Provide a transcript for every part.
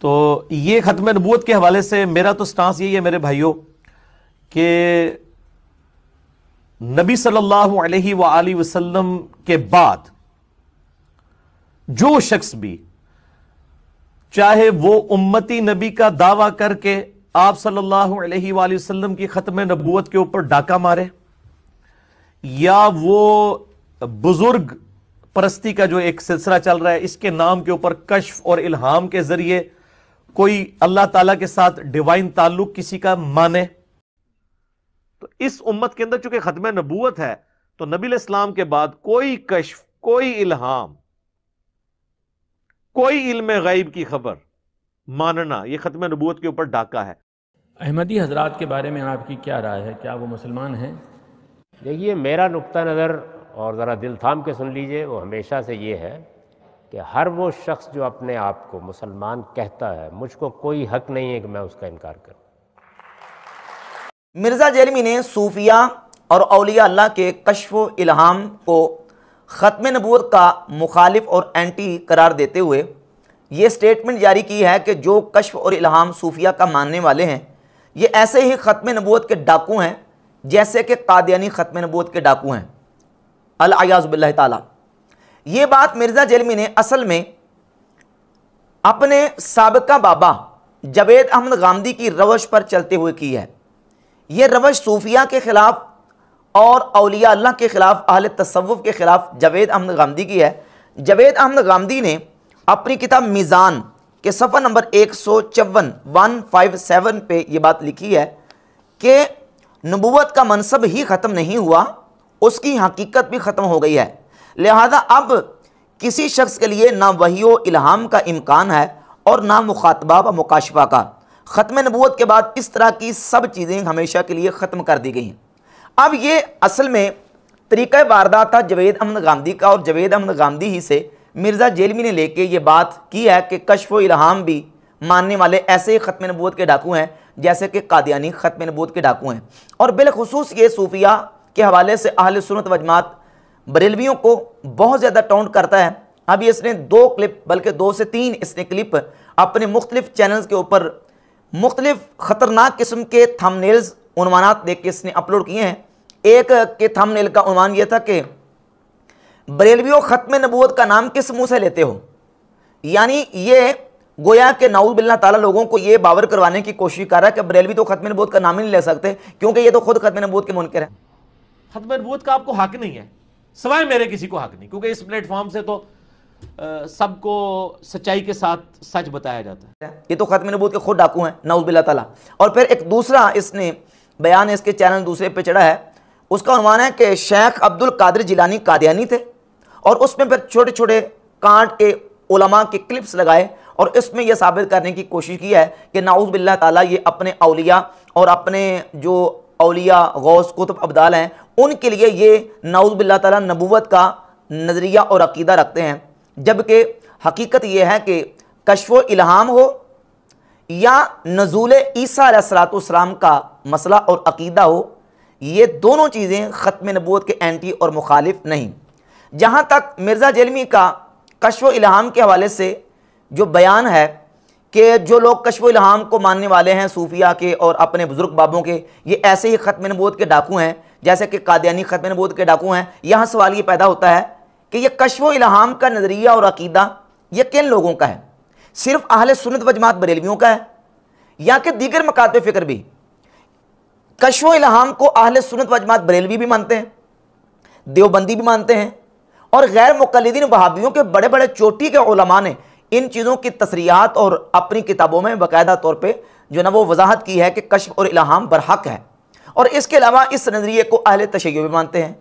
तो ये ख़त्म नबूत के हवाले से मेरा तो स्टांस यही है मेरे भाइयों के नबी सल्लल्लाहु अलैहि सल्ला वसल्लम के बाद जो शख्स भी चाहे वो उम्मती नबी का दावा करके आप सल्लल्लाहु अलैहि वसल्लम की ख़त्म नबूत के ऊपर डाका मारे या वो बुज़ुर्ग परस्ती का जो एक सिलसिला चल रहा है इसके नाम के ऊपर कश्फ और इल्हाम के ज़रिए कोई अल्लाह ताला के साथ डिवाइन ताल्लुक किसी का माने तो इस उम्मत के अंदर चूंकि खत्म नबूत है तो नबी इस्लाम के बाद कोई कश्फ कोई इल्हाम कोई इल्म गैब की खबर मानना यह खत्म नबूत के ऊपर डाका है अहमदी हजरात के बारे में आपकी क्या राय है क्या वो मुसलमान हैं देखिए मेरा नुकता नज़र और ज़रा दिल थाम के सुन लीजिए वो हमेशा से ये है कि हर वो शख्स जो अपने आप को मुसलमान कहता है मुझको कोई हक नहीं है कि मैं उसका इनकार करूँ मिर्ज़ा जैलमी ने सूफिया और अलिया अल्लाह के कशफ इल्हाम को ख़त्म नबूत का मुखालिफ और एंटी करार देते हुए ये स्टेटमेंट जारी की है कि जो कशफ और इल्हाम सूफिया का मानने वाले हैं ये ऐसे ही ख़त्म नबूत के डाकू हैं जैसे कि कादयानी ख़त्म नबूत के डाकू हैं अल त ये बात मिर्ज़ा जेलमी ने असल में अपने सबका बाबा जवेद अहमद गांधी की रवश पर चलते हुए की है ये रवश सूफिया के ख़िलाफ़ और अलिया अल्लाह के ख़िलाफ़ अहल तसव्वुफ के ख़िलाफ़ जवेद अहमद गांधी की है जवेद अहमद गांधी ने अपनी किताब मीज़ान के सफ़र नंबर एक सौ चौवन वन फाइव सेवन पर यह बात लिखी है कि नबूत का मनसब ही ख़त्म नहीं हुआ उसकी हकीकत भी ख़त्म हो गई है लिहाजा अब किसी शख्स के लिए ना वही इल्हाम का इम्कान है और ना मुखातबा व मुकाशबा का ख़त्म नबूत के बाद इस तरह की सब चीज़ें हमेशा के लिए ख़त्म कर दी गई हैं अब ये असल में तरीक़ वारदात था जवेद अहमद गांधी का और जवेद अहमद गांधी ही से मिर्ज़ा जेलमी ने लेके ये बात की है कि कशफ इल्हाम भी मानने वाले ऐसे ही ख़त्म नबूत के डाकू हैं जैसे कि कादियानी ख़त्म नबूत के डाकू हैं और बिलखसूस ये सूफिया के हवाले से अहल सुनत वजमात बरेलवियों को बहुत ज़्यादा टाउंट करता है अभी इसने दो क्लिप बल्कि दो से तीन इसने क्लिप अपने मुख्तलिफ चैनल्स के ऊपर मुख्तलिफ ख़तरनाक किस्म के थंबनेल्स उनवानात देख के इसने अपलोड किए हैं एक के थंबनेल का उनवान यह था कि बरेलवियों ख़त्म नबूत का नाम किस मुँह से लेते हो यानी ये गोया के नाउज बिल्ला ताला लोगों को ये बावर करवाने की कोशिश कर रहा है कि बरेलवी तो ख़त्म नबूत का नाम ही नहीं ले सकते क्योंकि ये तो खुद ख़त्म नबूत के मुनकर है ख़त्म नबूत का आपको हक नहीं है सवाए मेरे किसी को हक नहीं क्योंकि इस प्लेटफॉर्म से तो सबको सच्चाई के साथ सच बताया जाता है ये तो खत्म नबूत के खुद डाकू हैं नाउजबिल्ला ताला और फिर एक दूसरा इसने बयान है इसके चैनल दूसरे पे चढ़ा है उसका अनुमान है कि शेख अब्दुल कादिर जिलानी कादियानी थे और उसमें फिर छोटे छोटे कांट के उलमा के क्लिप्स लगाए और इसमें यह साबित करने की कोशिश की है कि नाउज बिल्ला ताला ये अपने अलिया और अपने जो अलिया गौस कुतुब अब्दाल हैं उनके लिए ये नाउज़बिल्ला तला नबूत का नज़रिया और अकीदा रखते हैं जबकि हकीकत यह है कि कशफ इल्हाम हो या नजूल ईसा सलातम का मसला और अकीदा हो ये दोनों चीज़ें ख़त्म नबूत के एंटी और मुखालिफ नहीं जहाँ तक मिर्ज़ा जलमी का कशफ इल्हाम के हवाले से जो बयान है कि जो लोग कशफ इल्हाम को मानने वाले हैं सूफिया के और अपने बुज़ुर्ग बाबों के ये ऐसे ही ख़त्म नबूत के डाकू हैं जैसे कि कादयानी ख़त्म बोध के डाकू हैं यहाँ सवाल ये पैदा होता है कि यह कशव इलाहाम का नज़रिया और अकीदा यह किन लोगों का है सिर्फ अहल सुनत वजमात बरेलवियों का है या कि दीगर मकात फ़िक्र भी कशव इलाहाम को अहल सुनत वजमात बरेलवी भी मानते हैं देवबंदी भी मानते हैं और गैर मुकलदीन बहावियों के बड़े बड़े चोटी के ओलमा ने इन चीज़ों की तसरियात और अपनी किताबों में बाकायदा तौर पर जो ना वो वजाहत की है कि कश्म और इलाहाम बरहक है और इसके अलावा इस नज़रिए को अहले तशैय भी मानते हैं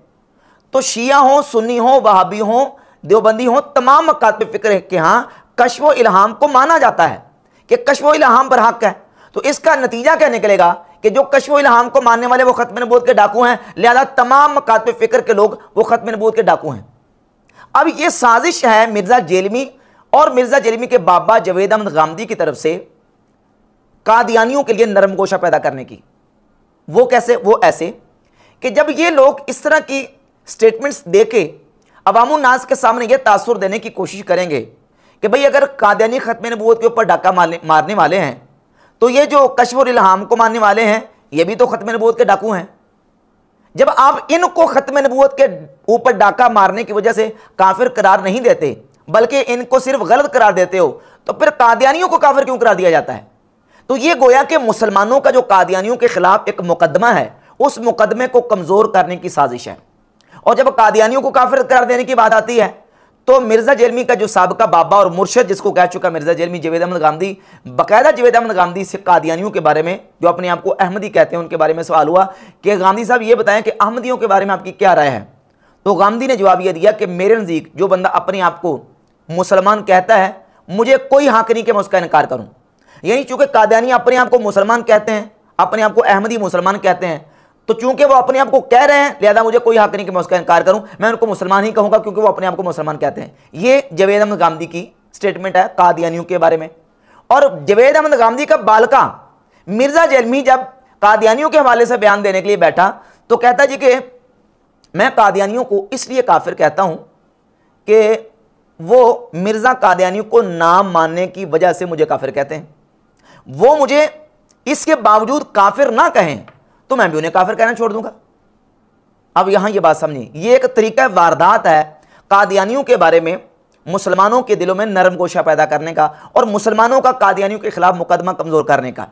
तो शिया हो सुन्नी हो वहाबी हो देवबंदी हो तमाम मकात पर फ़िक्र के हाँ कशव इल्हाम को माना जाता है कि कशव इल्हाम पर हक है तो इसका नतीजा क्या निकलेगा कि जो कशव इल्हाम को मानने वाले वो ख़त्म नबूत के डाकू हैं लिहाजा तमाम मकात पर फ़िक्र के लोग वो ख़त्म नबूत के डाकू हैं अब ये साजिश है मिर्ज़ा जेलमी और मिर्ज़ा जेलमी के बाबा जवेद अहमद गामदी की तरफ से कादियानियों के लिए नरम गोशा पैदा करने की वो कैसे वो ऐसे कि जब ये लोग इस तरह की स्टेटमेंट्स दे के नाज के सामने ये तासुर देने की कोशिश करेंगे कि भाई अगर कादयानी ख़त्म नबूत के ऊपर डाका मारने वाले हैं तो ये जो कशफ इल्हाम को मारने वाले हैं ये भी तो ख़त्म नबूत के डाकू हैं जब आप इनको ख़त्म नबूत के ऊपर डाका मारने की वजह से काफिर करार नहीं देते बल्कि इनको सिर्फ गलत करार देते हो तो फिर कादयानियों को काफिर क्यों करार दिया जाता है तो ये गोया कि मुसलमानों का जो कादियानियों के खिलाफ एक मुकदमा है उस मुकदमे को कमज़ोर करने की साजिश है और जब कादियानियों को काफिर करार देने की बात आती है तो मिर्ज़ा जेलमी का जो सबका बाबा और मुर्शद जिसको कह चुका मिर्ज़ा जेलमी जवेद अहमद गांधी बाकायदा जवेद अहमद गांधी से कादियानियों के बारे में जो अपने आप को अहमदी कहते हैं उनके बारे में सवाल हुआ कि गांधी साहब ये बताएं कि अहमदियों के बारे में आपकी क्या राय है तो गांधी ने जवाब यह दिया कि मेरे नज़दीक जो बंदा अपने आप को मुसलमान कहता है मुझे कोई हाक नहीं कि मैं उसका इनकार करूं यही चूंकि कादयानी अपने आप को मुसलमान कहते हैं अपने आप को अहमदी मुसलमान कहते हैं तो चूंकि वो अपने आप को कह रहे हैं लिहाजा मुझे कोई हक नहीं कि मैं उसका इनकार करूं मैं उनको मुसलमान ही कहूंगा क्योंकि वो अपने आप को मुसलमान कहते हैं ये जवेद अहमद गांधी की स्टेटमेंट है कादयानियों के बारे में और जवेद अहमद गांधी का बालका मिर्जा जैलमी जब कादयानियों के हवाले से बयान देने के लिए बैठा तो कहता जी कि मैं कादयानियों को इसलिए काफिर कहता हूं कि वो मिर्ज़ा कादयानियों को नाम मानने की वजह से मुझे काफिर कहते हैं वो मुझे इसके बावजूद काफिर ना कहें तो मैं भी उन्हें काफिर कहना छोड़ दूंगा अब यहां यह बात समझिए ये एक तरीका वारदात है कादियानियों के बारे में मुसलमानों के दिलों में नरम गोशा पैदा करने का और मुसलमानों का कादियानियों के खिलाफ मुकदमा कमज़ोर करने का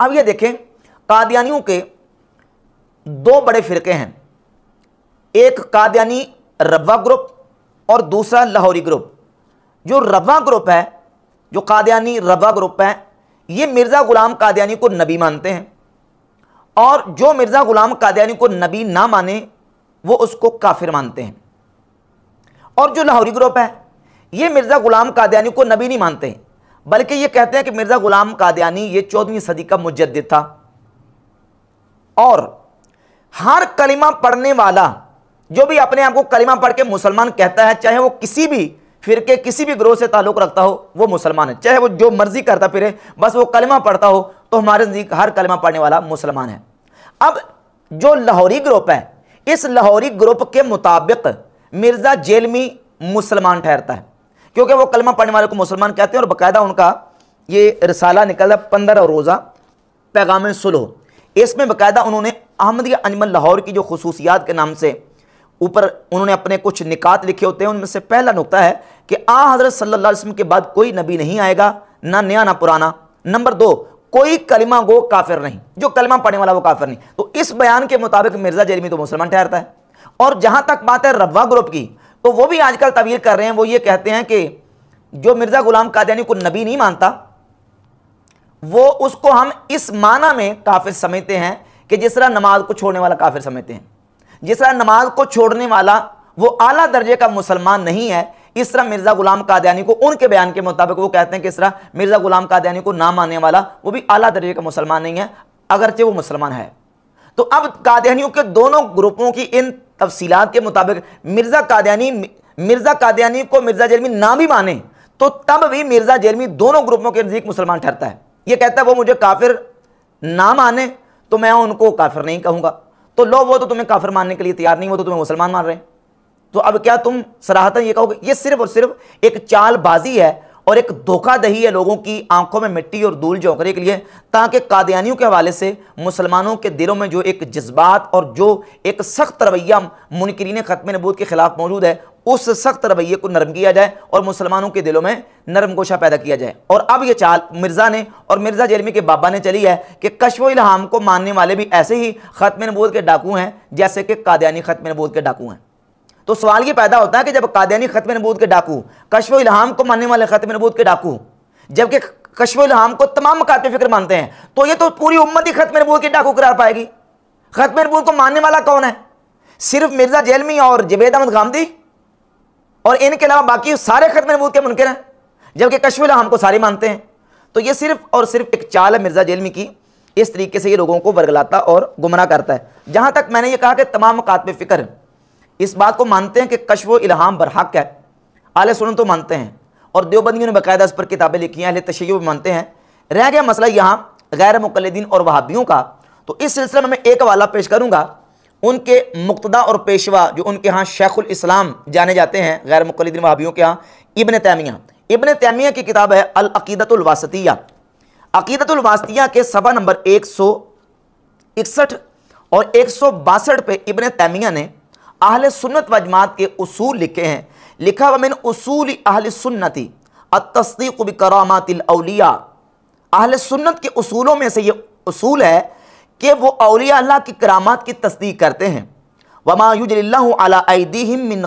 अब यह देखें कादियानियों के दो बड़े फ़िरके हैं एक कादियानी रबा ग्रुप और दूसरा लाहौरी ग्रुप जो रबा ग्रुप है जो कादियानी रबा ग्रुप है ये मिर्ज़ा ग़ुलाम कादयानी को नबी मानते हैं और जो मिर्ज़ा ग़ुलाम कादयानी को नबी ना माने वो उसको काफिर मानते हैं और जो लाहौरी ग्रुप है ये मिर्ज़ा ग़ुलाम कादयानी को नबी नहीं मानते बल्कि ये कहते हैं कि मिर्ज़ा ग़ुलाम कादयानी ये चौदहवीं सदी का मुजद था और हर कलिमा पढ़ने वाला जो भी अपने आप को कलिमा पढ़ के मुसलमान कहता है चाहे वो किसी भी फिर के किसी भी ग्रोह से ताल्लुक़ रखता हो वो मुसलमान है चाहे वो जो मर्ज़ी करता फिरे बस वो कलमा पढ़ता हो तो हमारे नज़दीक हर कलमा पढ़ने वाला मुसलमान है अब जो लाहौरी ग्रुप है इस लाहौरी ग्रुप के मुताबिक मिर्ज़ा जेलमी मुसलमान ठहरता है क्योंकि वो कलमा पढ़ने वाले को मुसलमान कहते हैं और बाकायदा उनका ये रसाला है पंद्रह रोज़ा पैगाम सुलह इसमें बाकायदा उन्होंने अहमदिया अनमल लाहौर की जो खसूसियात के नाम से ऊपर उन्होंने अपने कुछ निकात लिखे होते हैं उनमें से पहला नुकता है कि आ हज़रत सल्लल्लाहु के बाद कोई नबी नहीं आएगा ना नया ना पुराना नंबर दो कोई कलमा गो काफिर नहीं जो कलमा पढ़ने वाला वो काफिर नहीं तो इस बयान के मुताबिक मिर्ज़ा जेरमी तो मुसलमान ठहरता है और जहां तक बात है रबा ग्रुप की तो वो भी आजकल तवीर कर रहे हैं वो ये कहते हैं कि जो मिर्ज़ा गुलाम कादयानी को नबी नहीं मानता वो उसको हम इस माना में काफिर समझते हैं कि जिस तरह नमाज को छोड़ने वाला काफिर समझते हैं जिस तरह नमाज को छोड़ने वाला वो आला दर्जे का मुसलमान नहीं है इसरा मिर्जा गुलाम कादयानी को उनके बयान के मुताबिक वो कहते हैं कि इसरा मिर्जा गुलाम कादयानी को ना मानने वाला वो भी अला दर्जे का मुसलमान नहीं है अगरचे वो मुसलमान है तो अब कादयानियों के दोनों ग्रुपों की इन तफसीलात के मुताबिक मिर्जा कादयानी मिर्जा कादयानी को मिर्जा जेलमी ना भी माने तो तब भी मिर्जा जेलमी दोनों ग्रुपों के नज़दीक मुसलमान ठहरता है ये कहता है वो मुझे काफिर ना माने तो मैं उनको काफिर नहीं कहूंगा तो लो वो तो तुम्हें काफिर मानने के लिए तैयार नहीं वो तो तुम्हें मुसलमान मान रहे हैं तो अब क्या तुम सराहतन ये कहोगे ये सिर्फ और सिर्फ एक चालबाजी है और एक धोखादही है लोगों की आंखों में मिट्टी और धूल झोंकने के लिए ताकि कादियानियों के हवाले से मुसलमानों के दिलों में जो एक जज्बात और जो एक सख्त रवैया मुनकरीन ख़त्म नबूत के ख़िलाफ़ मौजूद है उस सख्त रवैये को नरम किया जाए और मुसलमानों के दिलों में नरम गोशा पैदा किया जाए और अब ये चाल मिर्ज़ा ने और मिर्ज़ा जेलमी के बाबा ने चली है कि कशव को मानने वाले भी ऐसे ही ख़त्म नबूत के डाकू हैं जैसे कि कादियानी ख़त्म नबूत के डाकू हैं तो सवाल ये पैदा होता है कि जब कादयानी ख़त्म नबूद के डाकू कशव इल्हाम को मानने वाले ख़त्म नबूद के डाकू जबकि कशव इल्हाम को तमाम मकात फिक्र मानते हैं तो ये तो पूरी उम्मत ही ख़त्म नबूद के डाकू करार पाएगी ख़त्म नबूद को मानने वाला कौन है सिर्फ मिर्ज़ा जेलमी और जबेद अहमद गामदी और इनके अलावा बाकी सारे ख़त्म नबूद के मुनकर हैं जबकि कशव इल्हाम को सारे मानते हैं तो ये सिर्फ और सिर्फ एक चाल है मिर्ज़ा जैलमी की इस तरीके से ये लोगों को वर्गलाता और गुमराह करता है जहाँ तक मैंने ये कहा कि तमाम मकात फ़िक्र इस बात को मानते हैं कि कशव इल्हाम बरहक है आल सुन तो मानते हैं और देवबंदियों ने बाकायदा इस पर किताबें लिखी हैं अल तशय भी मानते हैं रह गया मसला यहाँ गैर मुकलदीन और वहाबियों का तो इस सिलसिले में मैं एक हवाला पेश करूँगा उनके मुक्तदा और पेशवा जो उनके यहाँ शेखुल इस्लाम जाने जाते हैं गैर मुकलदीन वहाबियों के यहाँ इबन तैमिया इबन तैमिया की किताब है अलअकीदतवासतिया अकीदतवासतिया के सभा नंबर एक सौ इकसठ और एक सौ बासठ पर इबन तैमिया ने अहल सुन्नत वजमात के असूल लिखे हैं लिखा हुआ मैंने असूल अहल सुन्नति तस्दीक करामातिलौलिया अहल सुन्नत के असूलों में से ये असूल है कि वो अलिया अल्लाह की करामात की तस्दीक करते हैं वमायुजल्लादीम मिन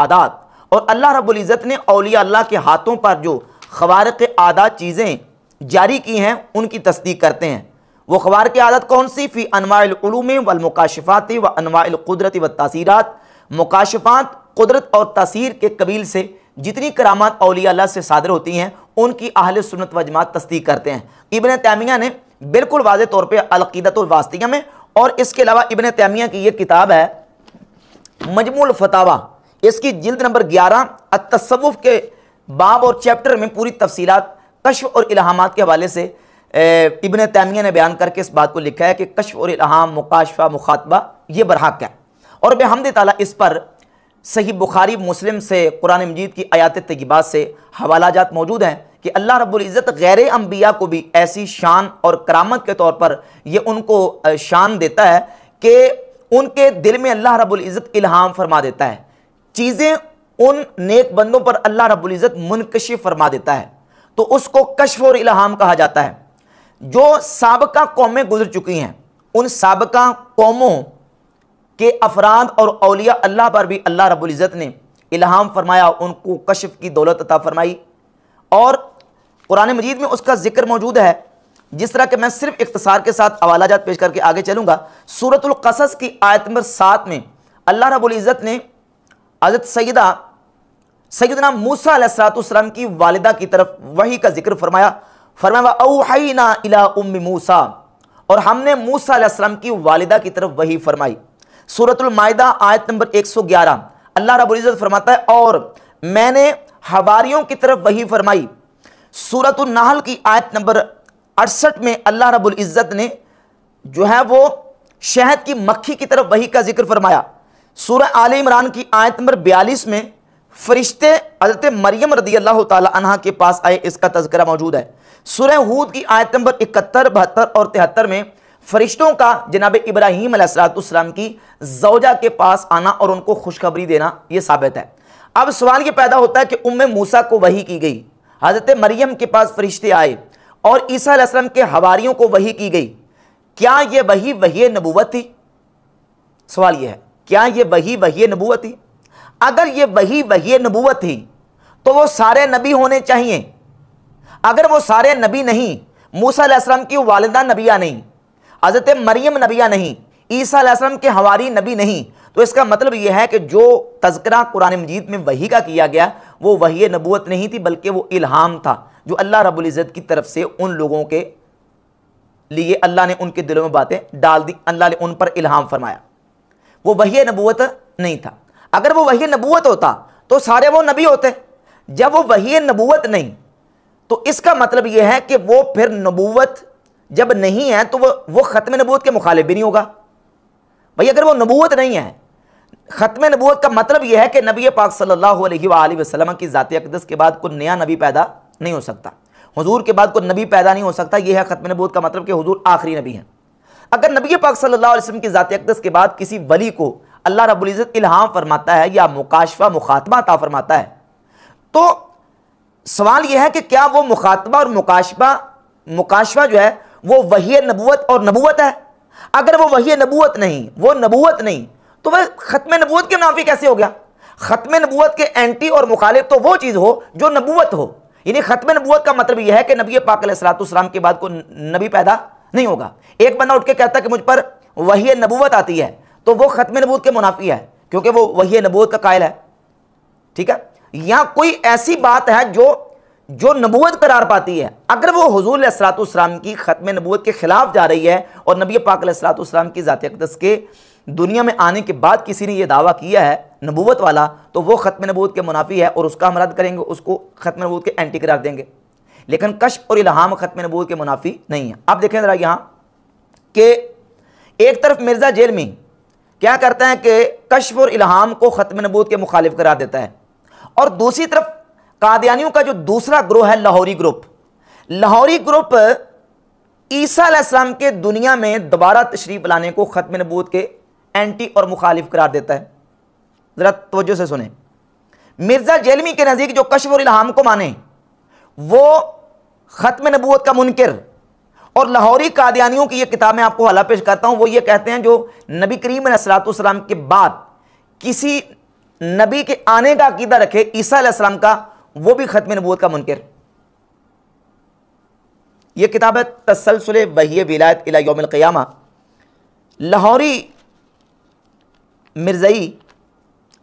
आदात और अल्लाह रबुल्ज़त ने अलिया अल्लाह के हाथों पर जो खबारक आदात चीज़ें जारी की हैं उनकी तस्दीक करते हैं वो अखबार की आदत कौन सी फ़ी अनवालूम वमकाशफाती व अनवालक़ुदरती व तसीरत मुकाशफ़ात कुदरत और तसीर के कबील से जितनी करामात अलिया से सादर होती हैं उनकी अहल सुनत वजमात तस्दीक करते हैं इबन तैमिया ने बिल्कुल वाज तौर पर अलकीदतवास्तिया में और इसके अलावा इबन तैमिया की यह किताब है मजमूल फतावा इसकी जिल्द नंबर ग्यारह तस्वुफ़ के बाब और चैप्टर में पूरी तफसीत कश्फ और इलाहाम के हवाले से इबन तैमिया ने बयान करके इस बात को लिखा है कि कशफ और इलाहाम मुकाशफा मुखातबा ये बरहक है और बेहमद ताली इस पर सही बुखारी मुस्लिम से कुरान मजीद की आयात तगीबात से हवाला जात मौजूद हैं कि अल्लाह रबुल्ज़त गैर अम्बिया को भी ऐसी शान और करामत के तौर पर यह उनको शान देता है कि उनके दिल में अल्लाह रबुल्ज़त इल्हाम फरमा देता है चीज़ें उन नेक बंदों पर अल्लाह रबुल्ज़त मुनकश फरमा देता है तो उसको कशफ और इल्हाम कहा जाता है जो सबका कौमें गुजर चुकी हैं उन सबका कौमों के अफराद और अलिया अल्लाह पर भी अल्लाह रबुल्ज़त ने इल्हाम फरमाया उनको कशफ की दौलत अता फरमाई और कुरान मजीद में उसका जिक्र मौजूद है जिस तरह के मैं सिर्फ इकतसार के साथ जात पेश करके आगे चलूँगा सूरतुल्कस की आयत नंबर सात में अल्लाह रबुल्ज़त ने हजरत सैदा सैदना मूसा सलाम की वालदा की तरफ वही का जिक्र फरमाया फरमाया मूसा और हमने मूसा की वालिदा की तरफ वही फरमाई सूरतमायदा आयत नंबर 111 अल्लाह रबुल्ज़त फरमाता है और मैंने हवारीयों की तरफ वही फरमाई सूरत नाहल की आयत नंबर अड़सठ में अल्लाह रबुल्ज़त ने जो है वो शहद की मक्खी की तरफ वही का जिक्र फरमाया सूर आल इमरान की आयत नंबर बयालीस में फरिश्ते हजरत मरियम रदी अल्लाह तहा के पास आए इसका तस्करा मौजूद है सुरह हूद की आयत नंबर इकहत्तर बहत्तर और तिहत्तर में फरिश्तों का जनाब इब्राहिम सलाम की जौजा के पास आना और उनको खुशखबरी देना यह साबित है अब सवाल यह पैदा होता है कि उम मूसा को वही की गई हज़रत मरियम के पास फरिश्ते आए और ईसा के हवारीयों को वही की गई क्या यह वही वही नबूवत थी सवाल यह है क्या यह वही वही नबूवत थी अगर ये वही वही नबूवत थी तो वो सारे नबी होने चाहिए अगर वो सारे नबी नहीं मूसा की वालदा नबिया नहीं हज़रत मरियम नबिया नहीं ईसा आसलम के हवारी नबी नहीं तो इसका मतलब यह है कि जो तस्करा कुरान मजीद में वही का किया गया वो वही नबूत नहीं थी बल्कि वो इल्हाम था जो अल्लाह रबुल्ज़त की तरफ से उन लोगों के लिए अल्लाह ने उनके दिलों में बातें डाल दी अल्लाह ने उन पर इल्हाम फरमाया वो वही नबूत नहीं था अगर वो वही नबूत होता तो सारे वो नबी होते जब वो वही नबूत नहीं तो इसका मतलब ये है कि वो फिर नबूत जब नहीं है तो वह वह ख़त्म नबूत के मुखालिफ भी नहीं होगा भाई अगर वो नबूत नहीं है ख़त्म नबूत का मतलब यह है कि नबी पाक सल्लल्लाहु अलैहि वसलम की ज़ात अकदस के बाद कोई नया नबी पैदा नहीं हो सकता हुजूर के बाद कोई नबी पैदा नहीं हो सकता यह है ख़त्म नबूत का मतलब कि हुजूर आखिरी नबी हैं अगर नबी पाक सल्लल्लाहु अलैहि की ज़ात अकदस के बाद किसी वली को अल्लाह रबुल्ज़त इल्हाम फरमाता है या मुकाशवा मुखातबा अता फरमाता है तो सवाल यह है कि क्या वो मुखातबा और मुकाशबा मुकाशवा जो है वो वही नबूत और नबूत है अगर वो वही नबूत नहीं वो नबूत नहीं तो वह ख़त्म नबूत के मुनाफी कैसे हो गया ख़त्म नबूत के एंटी और मुखालिफ तो वो चीज़ हो जो नबूत हो यानी ख़त्म नबूत का मतलब यह है कि नबी पाक सलाम के बाद को नबी पैदा नहीं होगा एक बंदा उठ के कहता कि मुझ पर वही नबूत आती है तो वो ख़त्म नबूत के मुनाफी है क्योंकि वो वही नबूत का कायल है ठीक है या कोई ऐसी बात है जो जो नबूत करार पाती है अगर वो हजूर असरातम की ख़त्म नबूत के ख़िलाफ़ जा रही है और नबी पाक असरातम की ज़ात अकदस के दुनिया में आने के बाद किसी ने यह दावा किया है नबूत वाला तो वो ख़त्म नबूत के मुनाफी है और उसका हम रद्द करेंगे उसको ख़त्म नबूत के एंटी करार देंगे लेकिन कश्प और इलाहाम ख़त्म नबूत के मुनाफी नहीं है आप देखें ज़रा यहाँ के एक तरफ मिर्ज़ा जेलमी क्या करता है कि कश्फ और इल्हाम को ख़त्म नबूत के मुखालिफ करा देता है और दूसरी तरफ कादियानियों का जो दूसरा ग्रोह है लाहौरी ग्रुप लाहौरी ग्रुप ईसा के दुनिया में दोबारा तशरीफ लाने को ख़त्म नबूत के एंटी और मुखालिफ करार देता है ज़रा तवज्जो से सुने मिर्ज़ा जेलमी के नज़दीक जो कशफ और इल्हाम को माने वो ख़त्म नबूत का मुनकर और लाहौरी कादियानियों की ये किताब मैं आपको हला पेश करता हूँ वो ये कहते हैं जो नबी करीम सलाम के बाद किसी नबी के आने का अकीदा रखे ईसा का वो भी ख़त्म नबूत का मुनकर यह किताब है तसलसल वही विलायत इलायोमक़यामा लाहौरी मिर्ज़ई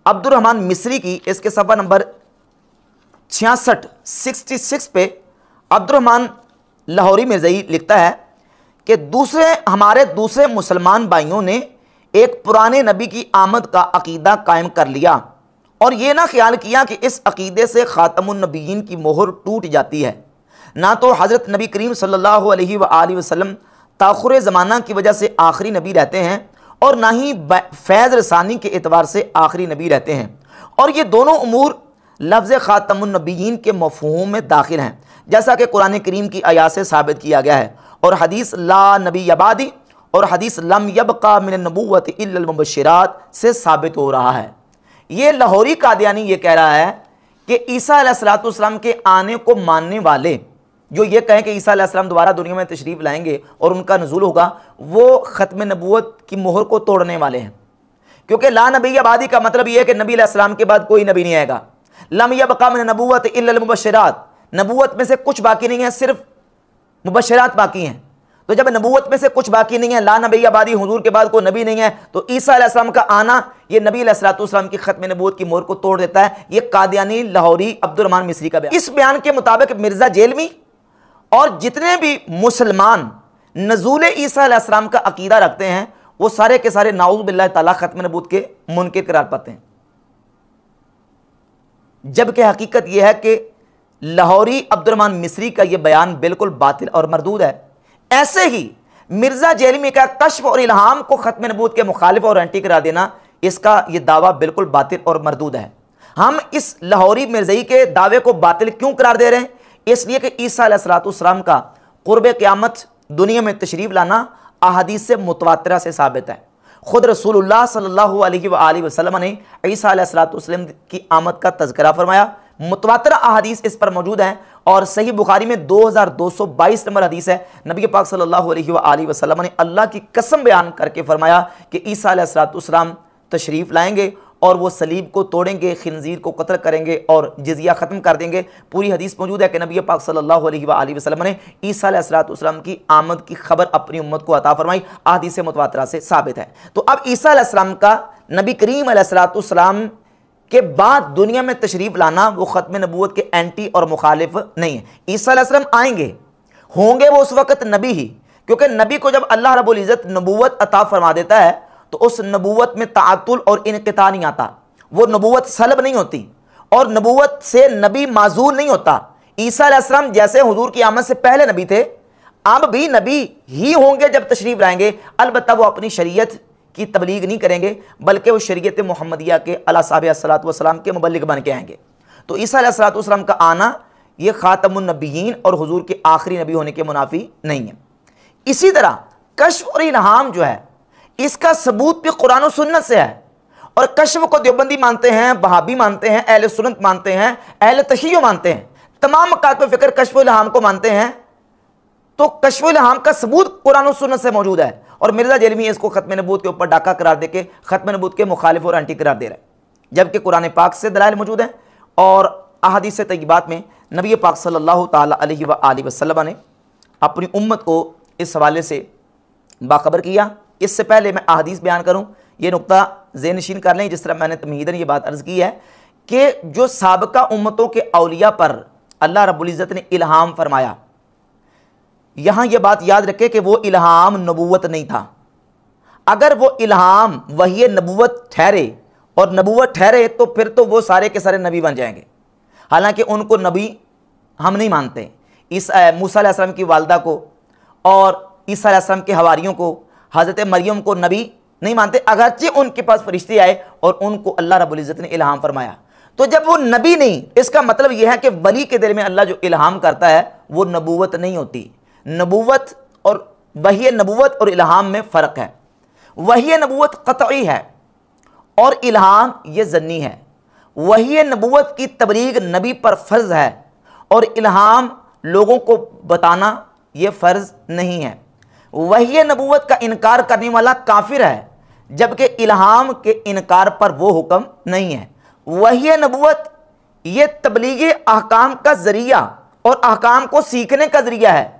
अब्दुलरहमान मिस्री की इसके सफ़ा नंबर छियासठ सिक्सटी सिक्स पे अब्दुलरहमान लाहौरी मिर्जई लिखता है कि दूसरे हमारे दूसरे मुसलमान भाइयों ने एक पुराने नबी की आमद का अकीदा कायम कर लिया और ये ना ख्याल किया कि इस अकीदे से ख़ातमनबीन की मोहर टूट जाती है ना तो हज़रत नबी करीम सल्लल्लाहु अलैहि वसल्लम ताखुर ज़माना की वजह से आखिरी नबी रहते हैं और ना ही फैज़ रसानी के एतबार से आखिरी नबी रहते हैं और ये दोनों अमूर लफ्ज़ ख़ातमनबीन के मफहूम में दाखिल हैं जैसा कि कुरान करीम की आया से साबित किया गया है और हदीस ला नबी आबादी और हदीस लम का मिन नबूत इलमबशरात से साबित हो रहा है ये लाहौरी कादयानी ये कह रहा है कि ईसा सलाम के आने को मानने वाले जो ये कहें कि ईसा सलाम दोबारा दुनिया में तशरीफ़ लाएंगे और उनका नजूल होगा वो ख़त्म नबूत की मोहर को तोड़ने वाले हैं क्योंकि ला नबी आबादी का मतलब ये है कि नबी सलाम के बाद कोई नबी नहीं आएगा लमिया बकाम नबूत मुबशरात नबूत में से कुछ बाकी नहीं है सिर्फ मुबशरात बाकी हैं तो जब नबूत में से कुछ बाकी नहीं है ला नबी आबादी हजूर के बाद कोई नबी नहीं है तो ईसा अलैहिस्सलाम का आना ये नबी सलाम की ख़त्म नबूत की मोर को तोड़ देता है ये कादयानी लाहौरी अब्दुलरमान मिस्री का बयान इस बयान के मुताबिक मिर्ज़ा जेलमी और जितने भी मुसलमान नजूल ईसा अलैहिस्सलाम का अकीदा रखते हैं वो सारे के सारे नाउज बिल्ला तला ख़त्म नबूत के मुनकर करार पाते हैं जबकि हकीकत यह है कि लाहौरी अब्दुलरमान मिस्री का यह बयान बिल्कुल बातिल और मरदूद है ऐसे ही मिर्ज़ा जेलमी का कश्फ और इल्हाम को ख़त्म नबूत के मुखालिफ और एंटी करा देना इसका यह दावा बिल्कुल बातिल और मरदूद है हम इस लाहौरी मिर्जई के दावे को बातिल क्यों करार दे रहे हैं इसलिए कि ईसा असलातम का क़ुरब क़्यामत दुनिया में तशरीफ़ लाना से मुतवा से साबित है ख़ुद रसूल सल्लल्लाहु अलैहि वसल्लम ने ईसा की आमद का तस्करा फरमाया मुतवातर अहादीस इस पर मौजूद हैं और सही बुखारी में 2222 नंबर हदीस है नबी पाक सल्लल्लाहु अलैहि वसल्लम ने अल्लाह की कसम बयान करके फरमाया कि ईसा सलाम तशरीफ़ लाएंगे और वो सलीब को तोड़ेंगे खनजीर को कत्ल करेंगे और जजिया ख़त्म कर देंगे पूरी हदीस मौजूद है कि नबी पाक सल्लल्लाहु अलैहि वसल्लम ने ईसा असलाम की आमद की खबर अपनी उम्मत को अता फरमाई आदि से मतवातरा से साबित है तो अब ईसा का नबी करीम सलाम के बाद दुनिया में तशरीफ़ लाना वो ख़त्म नबूत के एंटी और मुखालिफ नहीं है ईसा आएंगे होंगे वो उस वक्त नबी ही क्योंकि नबी को जब अल्लाह रबुल्ज़त नबूत अता फरमा देता है तो उस नबूवत में तातुल और इनकता नहीं आता वो नबूवत सलब नहीं होती और नबूवत से नबी माजूल नहीं होता ईसा जैसे हजूर की आमद से पहले नबी थे अब भी नबी ही होंगे जब तशरीफ लाएंगे अलबत् वो अपनी शरीयत की तबलीग नहीं करेंगे बल्कि वो शरीयत मोहम्मदिया के अला साहब वसलाम के मुबलिक बन के आएंगे तो ईसा सलाम का आना ये ख़ातमनबीन और हजूर के आखिरी नबी होने के मुनाफी नहीं है इसी तरह कश्फ और इनहाम जो है इसका सबूत भी कुरान सुन्नत से है और कश्व को देवबंदी मानते हैं बहाबी मानते हैं अहल सुनत मानते हैं अहल तशियो मानते हैं तमाम मकात फ़िक्र कशफ़ुलहाम को मानते हैं तो कशफ़ुलहाम का सबूत कुरान सुन्नत से मौजूद है और मिर्ज़ा जलमी इसको ख़त्म नबूत के ऊपर डाका करार दे के ख़त्म नबूत के मुखालिफ और एंटी करार दे रहा है जबकि कुरान पाक से दलाल मौजूद हैं और अहदीस तयबात में नबी पाक सल्लल्लाहु अलैहि वसल्लम ने अपनी उम्मत को इस हवाले से बाखबर किया इससे पहले मैं अहदीस बयान करूँ ये नुकता जेनशीन कर लें जिस तरह मैंने तमहीदन ये बात अर्ज़ की है कि जो सबका उम्मतों के अलिया पर अल्लाह रबुल्ज़त ने इल्हाम फरमाया यहाँ यह बात याद रखे कि वह इल्हाम नबूत नहीं था अगर वह इल्हाम वही नबूत ठहरे और नबूत ठहरे तो फिर तो वह सारे के सारे नबी बन जाएंगे हालांकि उनको नबी हम नहीं मानते इस मूसा की वालदा को और ईसा के हवारीयों को हज़रत मरियम को नबी नहीं मानते अगरचे उनके पास फरिश्ते आए और उनको अल्लाह रबुल्ज़त ने इल्हाम फरमाया तो जब वो नबी नहीं इसका मतलब यह है कि वली के दिल में अल्लाह जो इल्हाम करता है वो नबूवत नहीं होती नबूवत और वही नबूवत और इल्हाम में फ़र्क है वही नबूवत कतई है और इल्हाम ये जन्नी है वही नबूवत की तबलीग नबी पर फ़र्ज़ है और इल्हाम लोगों को बताना ये फ़र्ज़ नहीं है वही नबूत का इनकार करने वाला काफिर है जबकि इल्हाम के इनकार पर वो हुक्म नहीं है वही नबूत ये तबलीगी अहकाम का ज़रिया और अहकाम को सीखने का ज़रिया है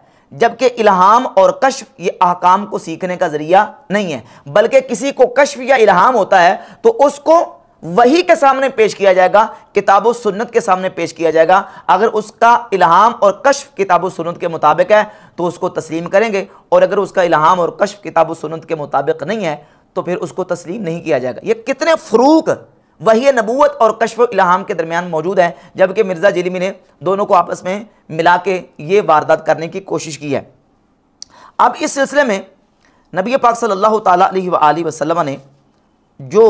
जबकि इल्हाम और कश्फ ये अहकाम को सीखने का ज़रिया नहीं है बल्कि किसी को कश्फ या इल्हाम होता है तो उसको वही के सामने पेश किया जाएगा किताब सुन्नत के सामने पेश किया जाएगा अगर उसका इल्हाम और कश्फ किताब सुन्नत के मुताबिक है तो उसको तस्लीम करेंगे और अगर उसका इल्हाम और कश्फ किताब सुन्नत के मुताबिक नहीं है तो फिर उसको तस्लीम नहीं किया जाएगा ये कितने फ़रूक वही नबूत और कश्फ इलाहाम के दरमियान मौजूद है जबकि मिर्ज़ा जिलमी ने दोनों को आपस में मिला के ये वारदात करने की कोशिश की है अब इस सिलसिले में नबी पाक सल्ला अलैहि ने जो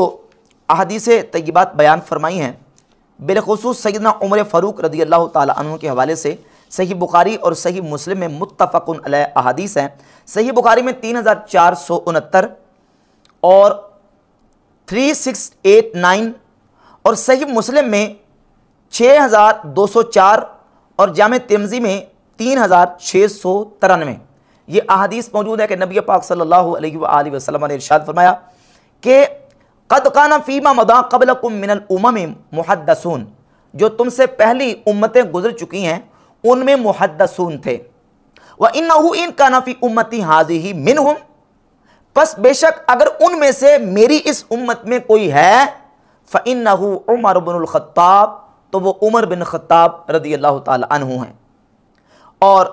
अहदीस तयबात बयान फरमाई हैं बिलखसूस सैदना उमर फ़ारूक रदी अल्लाह तु के हवाले से सही बुखारी और सही मुस्लिम में मुतफ़न अहादीस हैं सही बुखारी में तीन हज़ार चार सौ उनहत्तर और थ्री सिक्स एट नाइन और सही मुस्लिम में छः हज़ार दो सौ चार और जाम तमजी में तीन हज़ार छः सौ तिरानवे ये अहदीस मौजूद है कि नबी पाक सल्ला वसलम ने इरशाद फरमाया कि काना फ़ीमा मदाकबलकुमिनलउमम मुहदसून जो तुमसे पहली उम्मतें गुजर चुकी हैं उनमें मुहदसून थे व इन इन कानाफ़ी उम्मती हाजी ही मिन हम बस बेशक अगर उनमें से मेरी इस उम्मत में कोई है फ़िन नहू उमर बिनख़ाब तो वो उमर बिन ख़त्ताब रदी अल्लाह तु हैं और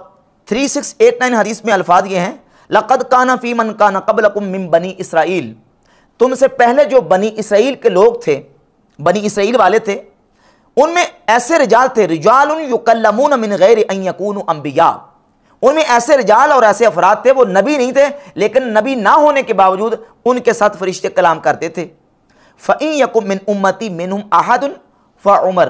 थ्री सिक्स एट नाइन हदीस में अल्फाज ये हैं लक़द काना फ़ी मन काना कबल मिम बनी इसराइल तुमसे पहले जो बनी इसराइल के लोग थे बनी इसराइल वाले थे उनमें ऐसे रिजाल थे रिजाल युकलमून मिन गैर अयकून अम्बिया उनमें ऐसे रिजाल और ऐसे अफराद थे वो नबी नहीं थे लेकिन नबी ना होने के बावजूद उनके साथ फरिश्ते कलाम करते थे फ़ी यकुम मिन उम्मती मिन फ फ़मर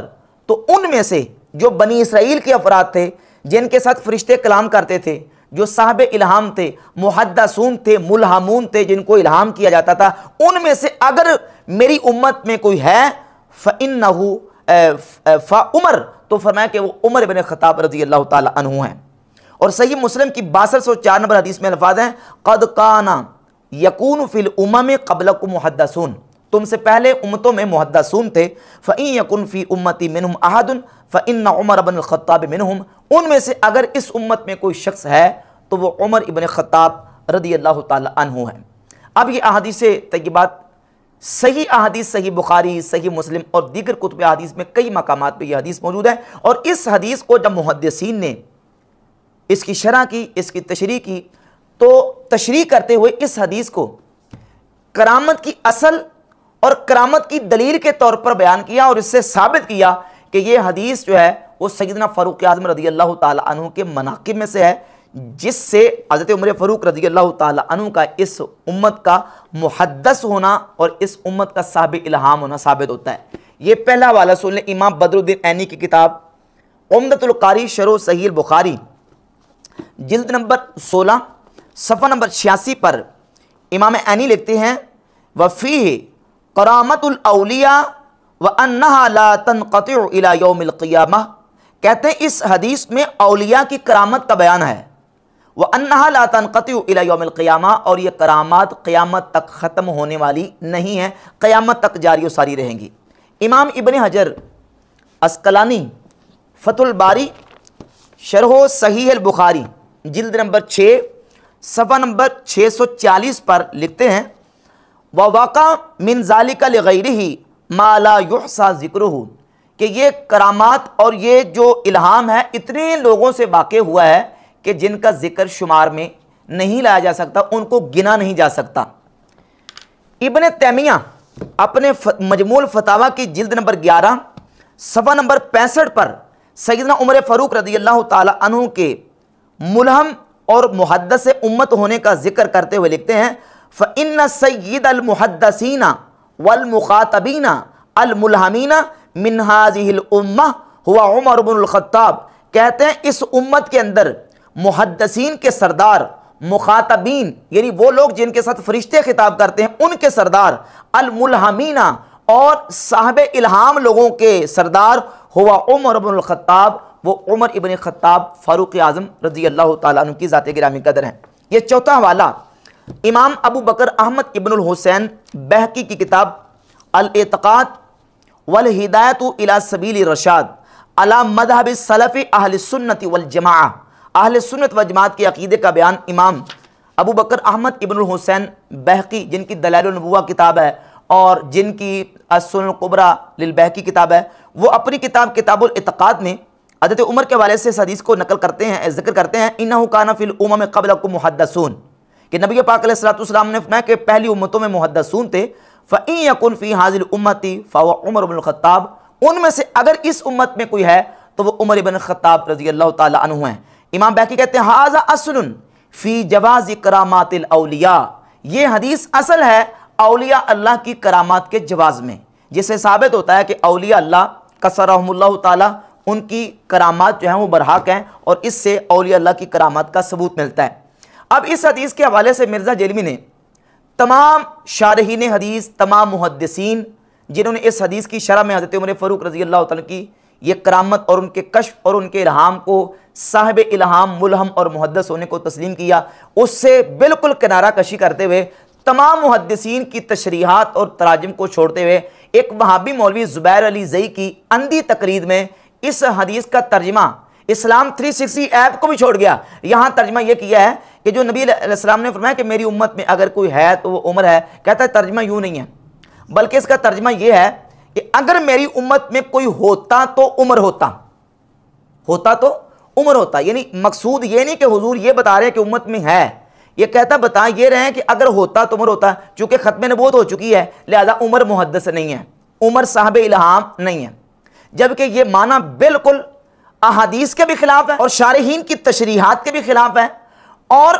तो उनमें से जो बनी इसराइल के अफराद थे जिनके साथ फरिश्ते कलाम करते थे जो साहब इल्हाम थे मुहदसून थे मुलहमून थे जिनको इल्हाम किया जाता था उनमें से अगर मेरी उम्मत में कोई है फ़िन नहू फ़ा उमर तो फरमाया कि वो उमर बिन खताब रजी अल्लाह तहु हैं और सही मुस्लिम की बासठ सौ चार नंबर हदीस में अल्फाज हैं कद काना यकून फ़िल उमम कबल को मुहदसून तुमसे पहले उम्मतों में मुहदसून थे फ़ी यकुन फ़ी उम्मती मिनहम अहदन फ़िन उमर अबन ख़त्ताब मिनहम उनमें से अगर इस उम्मत में कोई शख्स है तो वह उमर इबन खताब रदी अल्लाह तु है अब ये अहदीस तयबात सही अहदीस सही बुखारी सही मुस्लिम और दीगर कुतब अदीस में कई मकाम पर यह हदीस मौजूद है और इस हदीस को जब मुहदसिन ने इसकी शरह की इसकी तशरी की तो तशरी करते हुए इस हदीस को करामत की असल और करामत की दलील के तौर पर बयान किया और इससे साबित किया कि यह हदीस जो है वो सईदना फ़ारूक आज़म रजी अल्लाह तु के मनाकब में से है जिससे हज़रत उम्र फ़रूक रजी अल्लाह तु का इस उम्मत का मुहदस होना और इस उम्मत का साब इल्हाम होना साबित होता है ये पहला वाला सुन लें इमाम बदरुद्दीन ऐनी की किताब उमदतुल्कारी शरो सहील बुखारी जिल्द नंबर सोलह सफ़ा नंबर छियासी पर इमाम ऐनी लिखते हैं वफ़ी करामतलिया व अन्ना तनक़त योमिलक़ियाम कहते हैं इस हदीस में अलिया की करामत का बयान है वह अन्ना तनक़त योमिलक़ियाम और ये करामत क़्यामत तक ख़त्म होने वाली नहीं है क़्यामत तक जारी सारी रहेंगी इमाम इबन हजर असकलानी फतुलबारी शरह सही बुखारी जिल्द नंबर छः सफ़ा नंबर 640 पर लिखते हैं व वाक़ा मिन ज़ालिका गैर ही माला युसा ज़िक्र कि ये करामात और ये जो इल्हाम है इतने लोगों से वाक़ हुआ है कि जिनका ज़िक्र शुमार में नहीं लाया जा सकता उनको गिना नहीं जा सकता इबन तैमिया अपने मजमूल फतावा की जिल्द नंबर ग्यारह सफ़ा नंबर पैंसठ पर सैदना उमर फ़रूक रदी अल्लाह तु के मुलहम और मुहदस उम्मत होने का जिक्र करते हुए लिखते हैं फ़िन सैद अलमुहदसिना वलमुखातबीना अलमुलहमीना मिनहाजिलम्मा हुआ उमर उबनख़ाब कहते हैं इस उम्मत के अंदर मुहदसिन के सरदार मुखातबीन यानी वो लोग जिनके साथ फरिश्ते खिताब करते हैं उनके सरदार अलमुलहमीना और साहब इल्हाम लोगों के सरदार हुआ उमर इबन ख़त्ताब वो उमर इबन ख़त्ताब फ़ारूक आज़म रजी अल्लाह तुम की ज़ात गिरामी कदर हैं ये चौथा वाला इमाम अबू बकर अहमद इबन हुसैन बहकी की किताब अल अलतक़ात वल हिदायत अला सबील रशाद अला मदहब सलफ़ अहल सुन्नत वल अहल सुन्नत वजमात के अकीदे का बयान इमाम अबू बकर अहमद इबन हुसैन बहकी जिनकी दलालनबुआ किताब है और जिनकी असनकुबरा लिलबहकी किताब है वो अपनी किताब किताबुल इतक़ाद में अदत उमर के वाले से इस हदीस को नकल करते हैं जिक्र करते हैं इन्ना काना फ़िल उम कबल को मुहदसून कि नबी पाक सलाम ने मैं के पहली उम्मतों में मुहदस थे फ़ी यकुन फ़ी हाजिल उम्मती फ़ाव उमर उबन ख़ताब उनमें से अगर इस उम्मत में कोई है तो वह उमर इबन ख़त्ताब रजी अल्लाह तु हैं इमाम बैकी कहते हैं हाजा असल फ़ी जवाज करामातिल अलिया ये हदीस असल है अलिया अल्लाह की करामात के जवाज में जिससे साबित होता है कि अलिया अल्लाह कसर ताली उनकी करामात जो है वो बरहक हैं और इससे अलिया अल्लाह की करामात का सबूत मिलता है अब इस हदीस के हवाले से मिर्ज़ा जेलवी ने तमाम शारहन हदीस तमाम मुहदसिन जिन्होंने इस हदीस की शरह में हज़रत उम्र फ़रूक रज़ी अल्लाह की ये करामत और उनके कश्फ और उनके इल्हाम को साहब इल्हाम मुलहम और मुहदस होने को तस्लीम किया उससे बिल्कुल किनारा कशी करते हुए तमाम मुहदसिन की तशरीहत और तराजम को छोड़ते हुए एक महाबी मौलवी ज़ुबैर अली जई की अंधी तकरीर में इस हदीस का तर्जमा इस्लाम 360 ऐप को भी छोड़ गया यहाँ तर्जमा यह किया है कि जो नबी अलैहिस्सलाम ने फरमाया कि मेरी उम्मत में अगर कोई है तो वो उम्र है कहता है तर्जमा यूँ नहीं है बल्कि इसका तर्जमा ये है कि अगर मेरी उम्मत में कोई होता तो उम्र होता होता तो उम्र होता यानी मकसूद ये नहीं कि हजूर ये बता रहे हैं कि उम्मत में है ये कहता बता ये रहे हैं कि अगर होता तो उम्र होता चूँकि ख़त्म नबूत हो चुकी है लिहाजा उम्र मुहदस नहीं है उम्र साहब इलाहाम नहीं है जबकि ये माना बिल्कुल अहादीस के भी खिलाफ है और शारहन की तशरीहत के भी खिलाफ है और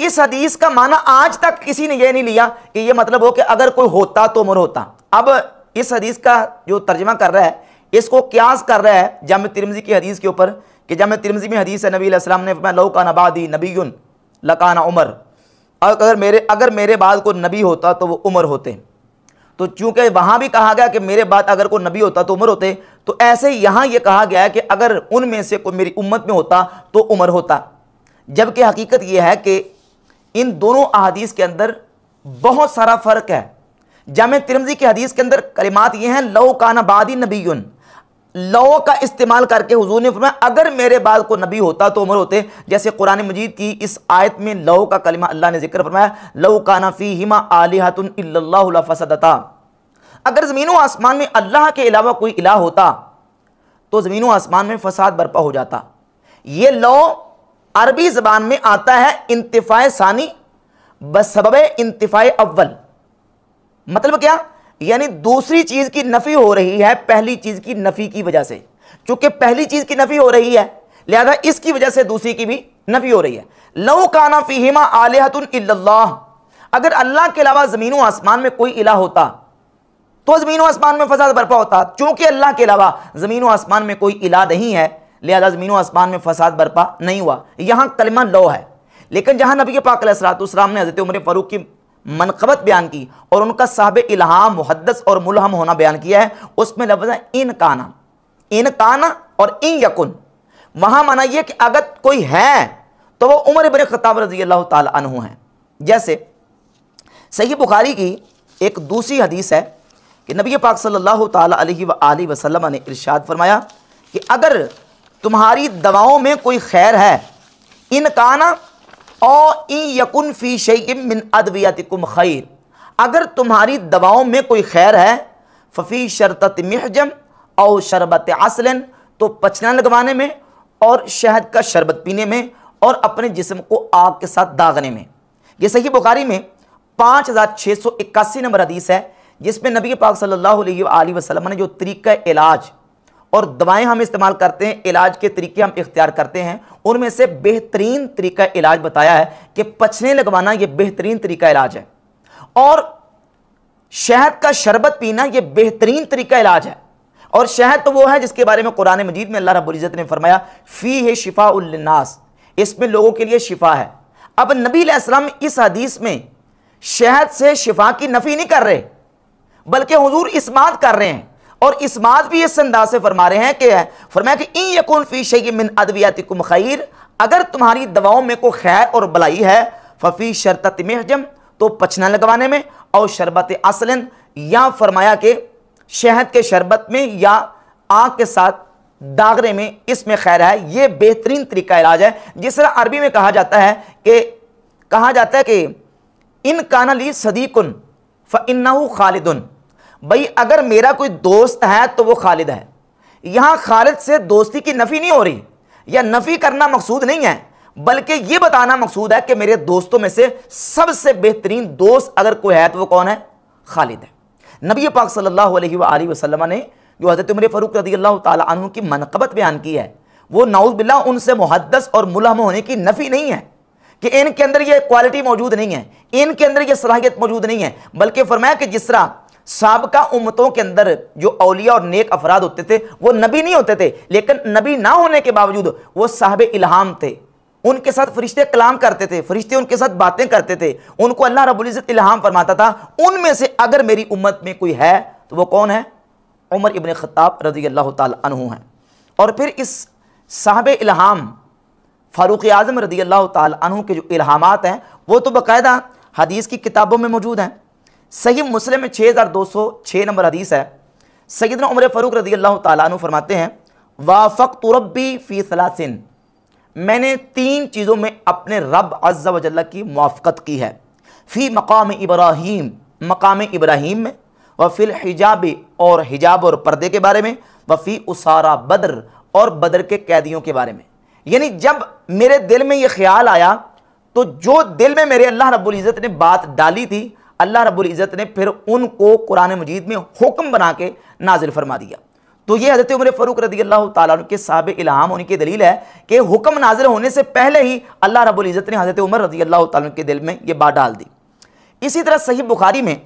इस हदीस का माना आज तक किसी ने यह नहीं लिया कि यह मतलब हो कि अगर कोई होता तो उम्र होता अब इस हदीस का जो तर्जमा कर रहा है इसको क्यास कर रहा है जाम तिरमजी की हदीस के ऊपर कि जाम तिरमजी में हदीस है नबी सलाम ने लऊ का नबादी नबीन लकाना उमर अगर मेरे अगर मेरे बाद को नबी होता तो वो उमर होते तो चूंकि वहाँ भी कहा गया कि मेरे बाद अगर कोई नबी होता तो उम्र होते तो ऐसे यहाँ ये कहा गया है कि अगर उनमें से कोई मेरी उम्मत में होता तो उम्र होता जबकि हकीकत यह है कि इन दोनों अहदीस के अंदर बहुत सारा फ़र्क है जाम तिरमजी के हदीस के अंदर कलिमात ये हैं लौ काना बादी नबीन लौ का इस्तेमाल करके हजूर ने फरमाया अगर मेरे बाद को नबी होता तो उमर होते जैसे कुरान मजीद की इस आयत में लौ का कलिमा अल्लाह ने जिक्र फरमाया लौ काना फ़ी हिमा आलिहासदता अगर ज़मीन व आसमान में अल्लाह के अलावा कोई अला होता तो ज़मीन व आसमान में फसाद बर्पा हो जाता ये लौ अरबी ज़बान में आता है इंतफ़ा सानी बसब इंतफ़ा अव्वल मतलब क्या यानी दूसरी चीज़ की नफ़ी हो रही है पहली चीज़ की नफ़ी की वजह से चूँकि पहली चीज़ की नफ़ी हो रही है लिहाजा इसकी वजह से दूसरी की भी नफ़ी हो रही है लो काना फ़ीमा आलहत अगर अल्लाह के अलावा ज़मीन व आसमान में कोई इला होता तो ज़मीन व आसमान में फसाद बर्पा होता चूँकि अल्लाह के अलावा ज़मीन व आसमान में कोई इला नहीं है लिहाजा ज़मीन आसमान में फसाद बरपा नहीं हुआ यहाँ कलमा लो है लेकिन जहाँ नबी पाक सलाम ने हज़रत उम्र फ़ारूक की मनकबत बयान की और उनका साहब इलाहाम मुहदस और मुलहम होना बयान किया है उसमें लफ्ज़ है इन काना इन काना और इन यकुन वहाँ माना यह कि अगर कोई है तो वह उम्र बर खताब रजी अल्लाह तु हैं जैसे सही बुखारी की एक दूसरी हदीस है कि नबी पाक सल्लल्लाहु अलैहि वसल्लम ने इरशाद फरमाया कि अगर तुम्हारी दवाओं में कोई खैर है इन काना और इन यकुन फ़ी शैम मिन कुम खैर अगर तुम्हारी दवाओं में कोई खैर है फ़फ़ी शरत महजम और शरबत असलन तो पचना लगवाने में और शहद का शरबत पीने में और अपने जिसम को आग के साथ दागने में ये सही बुखारी में पाँच हज़ार छः सौ इक्यासी नंबर हदीस है जिसमें नबी पाक सल्लल्लाहु अलैहि वसल्लम ने जो तरीक़ा इलाज और दवाएं हम इस्तेमाल करते हैं इलाज के तरीके हम इख्तियार करते हैं उनमें से बेहतरीन तरीका इलाज बताया है कि पछने लगवाना ये बेहतरीन तरीका इलाज है और शहद का शरबत पीना ये बेहतरीन तरीका इलाज है और शहद तो वो है जिसके बारे में कुरान मजीद में अल्लाह रबुल्ज़त ने फरमाया फ़ी है शिफा उल्नास इसमें लोगों के लिए शिफा है अब नबी नबीम इस हदीस में शहद से शिफा की नफ़ी नहीं कर रहे बल्कि हजूर इस बात कर रहे हैं और इस बात भी इस अंदाज से फरमा रहे हैं कि फरमाया कि इन यकून फी शही मिन कुम खैर अगर तुम्हारी दवाओं में को खैर और भलाई है फफी शरत महजम तो पछना लगवाने में और शरबत असलन या फरमाया कि शहद के शरबत में या आग के साथ दागरे में इसमें खैर है ये बेहतरीन तरीका इलाज है जिस तरह अरबी में कहा जाता है कि कहा जाता है कि इन कानली सदीकुन फ़ इन्ना खालिदन भाई अगर मेरा कोई दोस्त है तो वो खालिद है यहाँ खालिद से दोस्ती की नफ़ी नहीं हो रही या नफ़ी करना मकसूद नहीं है बल्कि ये बताना मकसूद है कि मेरे दोस्तों में से सबसे बेहतरीन दोस्त अगर कोई है तो वो कौन है खालिद है नबी पाक सल्लल्लाहु अलैहि वसल्लम ने जो हज़रत उमर फ़ारूक रदी अल्लाह की मनकबत बयान की है वो बिल्ला उनसे मुहदस और मुलहम होने की नफ़ी नहीं है कि इनके अंदर ये क्वालिटी मौजूद नहीं है इनके अंदर ये सलाहियत मौजूद नहीं है बल्कि फरमाया कि जिस तरह सबका उम्मतों के अंदर जो अलिया और नेक अफराद होते थे वो नबी नहीं होते थे लेकिन नबी ना होने के बावजूद वो साहब इल्हाम थे उनके साथ फरिश्ते कलाम करते थे फरिश्ते उनके साथ बातें करते थे उनको अल्लाह रबुल्ज़त इल्हाम फरमाता था उनमें से अगर मेरी उम्मत में कोई है तो वो कौन है उमर इबन ख़त्ताब रजी अल्लाह तु हैं और फिर इस साहब इल्हाम फ़ारूक आज़म रजी अल्लाह तु के जो इल्हाम हैं वो तो बाकायदा हदीस की किताबों में मौजूद हैं सही मुस्लिम में छः हज़ार दो सौ छः नंबर हदीस है सईद उमर फ़ारूक रजी अल्लाह तु फरमाते हैं वाफ़क तुरबी फ़ी सलासिन मैंने तीन चीज़ों में अपने रब अज वजल्ला की मुआफ़त की है फ़ी मकाम इब्राहिम मकाम इब्राहिम में व फिल हिजाब और हिजाब और पर्दे के बारे में व फ़ी उसारा बद्र और बद्र के कैदियों के बारे में यानी जब मेरे दिल में ये ख्याल आया तो जो दिल में मेरे अल्लाह रब्बुल इज़्ज़त ने बात डाली थी अल्लाह रब्बुल इज़्ज़त ने फिर उनको कुरान मजीद में हुक्म बना के नाजिल फरमा दिया तो ये हज़रत उमर फ़रूक रदी अल्लाह तु के इलाम होने की दलील है कि हुक्म नाजिल होने से पहले ही अल्लाह रब्बुल इज़्ज़त ने हज़रत उमर रदी अल्लाह के दिल में ये बात डाल दी इसी तरह सही बुखारी में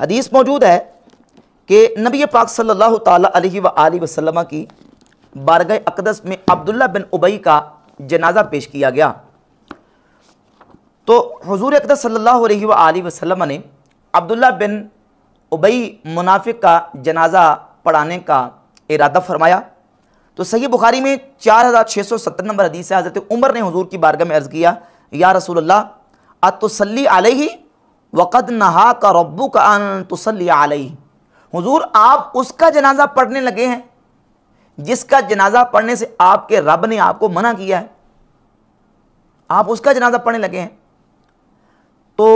हदीस मौजूद है कि नबी पाक सल्लल्लाहु अलैहि वसल्लम की बारगाह अकदस में अब्दुल्ला बिन उबई का जनाजा पेश किया गया तो हजूर अकदर सल्ला वसलम ने अब्दुल्ला बिन उबई मुनाफिक का जनाजा पढ़ाने का इरादा फरमाया तो सही बुखारी में चार हज़ार छः सौ सत्तर नंबर हदीस है हज़रत उमर ने हजूर की बारगाह में अर्ज़ किया या रसूलल्लाह तसली आलही वक़द नहा का रब्बू का अन तुसली आलही हजूर आप उसका जनाजा पढ़ने लगे हैं जिसका जनाजा पढ़ने से आपके रब ने आपको मना किया है आप उसका जनाजा पढ़ने लगे हैं तो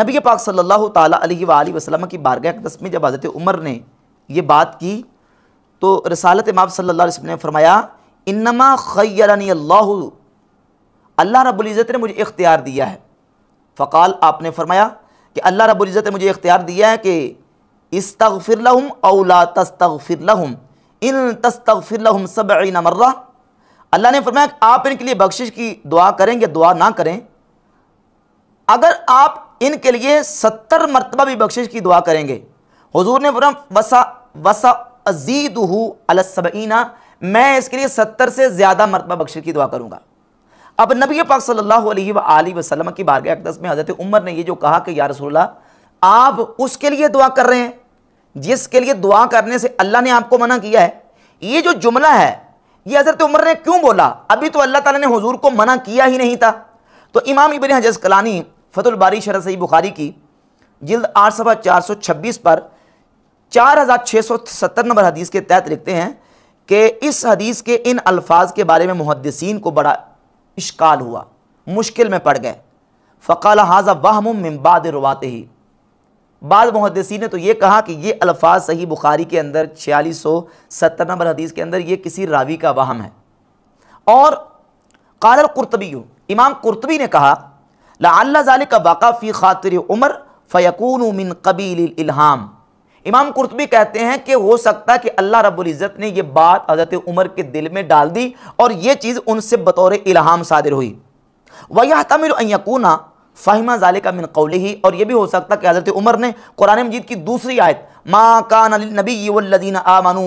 नबी पाक सल्लल्लाहु अलैहि वसल्लम की बारगाह अकदस में जब हज़रत उमर ने ये बात की तो रसालत इमाम सल्लल्लाहु अलैहि वसल्लम ने फरमाया इन्नमा खैरनी अल्लाह अल्लाह रब्ज़त ने मुझे इख्तियार दिया है फ़काल आपने फरमाया कि अल्लाह रब्ज़त ने मुझे इख्तियार दिया है कि इस्तफ़िर लहम अवला तस्तफ़िर लहम इन तस्तफ़िर सब मर्रा अल्लाह ने फरमाया आप इनके लिए बख्शिश की दुआ करेंगे दुआ ना करें अगर आप इनके लिए सत्तर मरतबा भी बख्शिश की दुआ करेंगे हजूर ने वरम वसा वसा अजीद अलसबीना मैं इसके लिए सत्तर से ज़्यादा मरतबा बख्शिश की दुआ करूँगा अब नबी पाक सल्लल्लाहु अलैहि वसल्लम की बारग अकदस में हज़रत उमर ने ये जो कहा कि या रसूल्ला आप उसके लिए दुआ कर रहे हैं जिसके लिए दुआ करने से अल्लाह ने आपको मना किया है ये जो जुमला है ये हज़रत उमर ने क्यों बोला अभी तो अल्लाह ताला ने हुजूर को मना किया ही नहीं था तो इमाम इबन हजस कलानी बारी शरा सही बुखारी की जिल्द आठ सभा चार सौ छब्बीस पर चार हज़ार छः सौ सत्तर नंबर हदीस के तहत लिखते हैं कि इस हदीस के इन अल्फाज के बारे में मुहदसिन को बड़ा इश्काल हुआ मुश्किल में पड़ गए फ़काल हाजा वाहम मिम्बाद रवाते ही बाद मुहदसी ने तो ये कहा कि ये अल्फाज सही बुखारी के अंदर छियालीस सौ सत्तर नंबर हदीस के अंदर ये किसी रावी का वाहम है और कालर कुरतबी इमाम कुरतबी ने कहा लाल का वाक़ा फ़ी ख़ातिर उमर फ़यकून मिन कबील इमाम कुर्तबी कहते हैं कि हो सकता है कि अल्लाह रबुल्ज़त ने यह बात हज़रत उमर के दिल में डाल दी और ये चीज़ उनसे बतौर इल्हाम सादिर हुई वह तमिल यकूना फ़ाहिमा जाले का मिन कौल ही और यह भी हो सकता कि हज़रत उमर ने कुरान मजीद की दूसरी आयत माँ कान नबी वल्लिन आमानू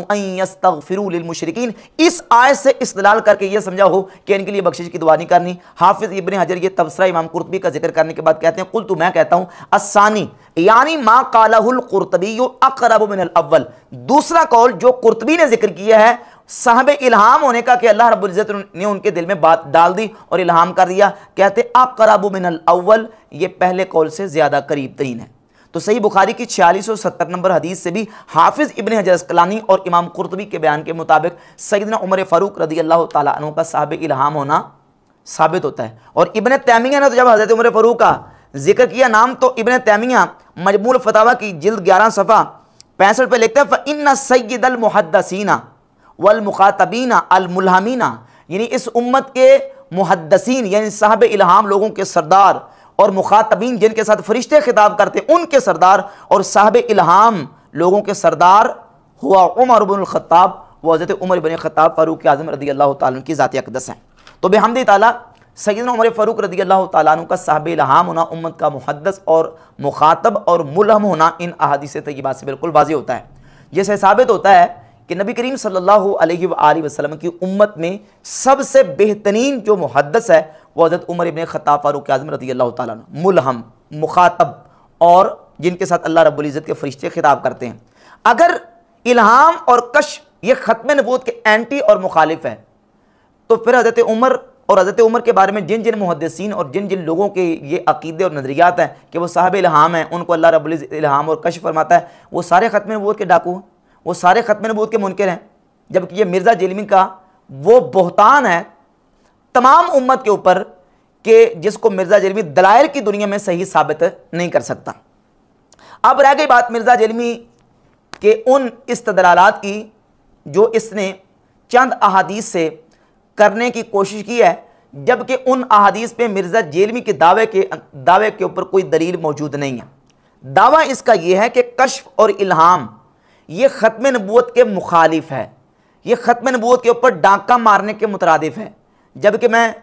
फिरमशरकिन इस आयत से इसलाल करके ये समझा हो कि इनके लिए बख्शिश की दुआ नहीं करनी हाफिज़ इबन हजर ये तबसरा इमाम कुरतबी का जिक्र करने के बाद कहते हैं कुल तो मैं कहता हूँ असानी यानी माँ कालातबी यो अकरब मिन अव्वल दूसरा कौल जो कुरतबी ने जिक्र किया है साहब इल्हाम होने का कि अल्लाह रब्ज़त ने उनके दिल में बात डाल दी और इल्हाम कर दिया कहते आप कराबू मिनल अव्वल ये पहले कौल से ज़्यादा करीब तरीन है तो सही बुखारी की छियालीस सौ सत्तर नंबर हदीस से भी हाफिज़ इबन हजरसकलानी और इमाम कुरतबी के बयान के मुताबिक सैदना उमर फ़ारूक रदी अल्लाह तु का साहब इल्हाम होना साबित होता है और इबन तैमिया ने तो जब हज़रत उमर फ़ारूक का जिक्र किया नाम तो इबन तैमिया मजमूल फतावा की जिल्द ग्यारह सफ़ा पैंसठ पर लिखते हैं फ़ इन्ना सैदल मुहदसीना वलमखातबीना अलमुलहमीना यानी इस उम्मत के मुहदसिन यानी साहब इल्हाम लोगों के सरदार और मुखातबीन जिनके साथ फरिश्ते खिताब करते उनके सरदार और साहब इल्हाम लोगों के सरदार हुआ उमर बिनख़ाब व हज़रत उमर बिन ख़ाब फ़ारूक आज़म रदी अल्लाह तुम की ज़ाती अकदस हैं तो बेहमद ताली सैद उमर फ़ारूक रदी अल्लाह तुम का साहब इल्हाम होना उम्मत का मुहदस और मुखातब और मुलहम होना इन अहादी तयबा से बिल्कुल वाजी होता है जैसे साबित होता है कि नबी करीम सल्लल्लाहु अलैहि वसल्लम की उम्मत में सबसे बेहतरीन जो मुहदस है वह हज़रत उमर इबन ख़ताब फ़ारूक आज़म रजी अल्लाह तुलहम मुखातब और जिनके साथ अल्लाह रब्ज़त के फरिश्ते खिताब करते हैं अगर इल्हाम और कश ये ख़त्म नबूत के एंटी और मुखालिफ है तो फिर हज़रत उमर और हज़रत उमर के बारे में जिन जिन मुहदसिन और जिन जिन लोगों के ये अकीदे और नज़रियात हैं कि वो साहब इल्हाम हैं उनको अल्लाह रब्ज़त इल्हाम और कश फरमाता है वो सारे ख़त्म नबूत के डाकू हैं वो सारे ख़त्म नबूत के मुनकर हैं जबकि ये मिर्ज़ा जिलमी का वो बहतान है तमाम उम्मत के ऊपर कि जिसको मिर्ज़ा जिलमी दलाइल की दुनिया में सही साबित नहीं कर सकता अब रह गई बात मिर्ज़ा जिलमी के उन इस्तलात की जो इसने चंद अहादीस से करने की कोशिश की है जबकि उन अहादीस पे मिर्ज़ा जेलमी के दावे के दावे के ऊपर कोई दलील मौजूद नहीं है दावा इसका यह है कि कश्फ और इल्हाम ये ख़त्म नबूत के मुखालिफ है ये ख़त्म नबूत के ऊपर डांका मारने के मुतरद है जबकि मैं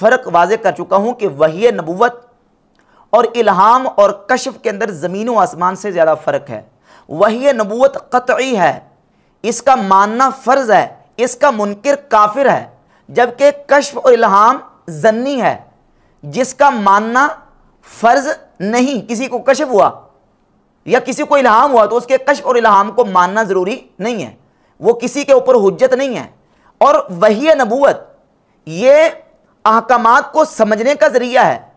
फ़र्क वाज कर चुका हूँ कि वही नबूत और इल्हाम और कशफ के अंदर ज़मीन व आसमान से ज़्यादा फ़र्क है वही नबूत कतई है इसका मानना फ़र्ज़ है इसका मुनकर काफिर है जबकि कशफ और इल्हाम जन्नी है जिसका मानना फ़र्ज़ नहीं किसी को कशफ हुआ या किसी को इल्हाम हुआ तो उसके कश्फ और इल्हाम को मानना ज़रूरी नहीं है वो किसी के ऊपर हजत नहीं है और वही नबूत ये अहकाम को समझने का ज़रिया है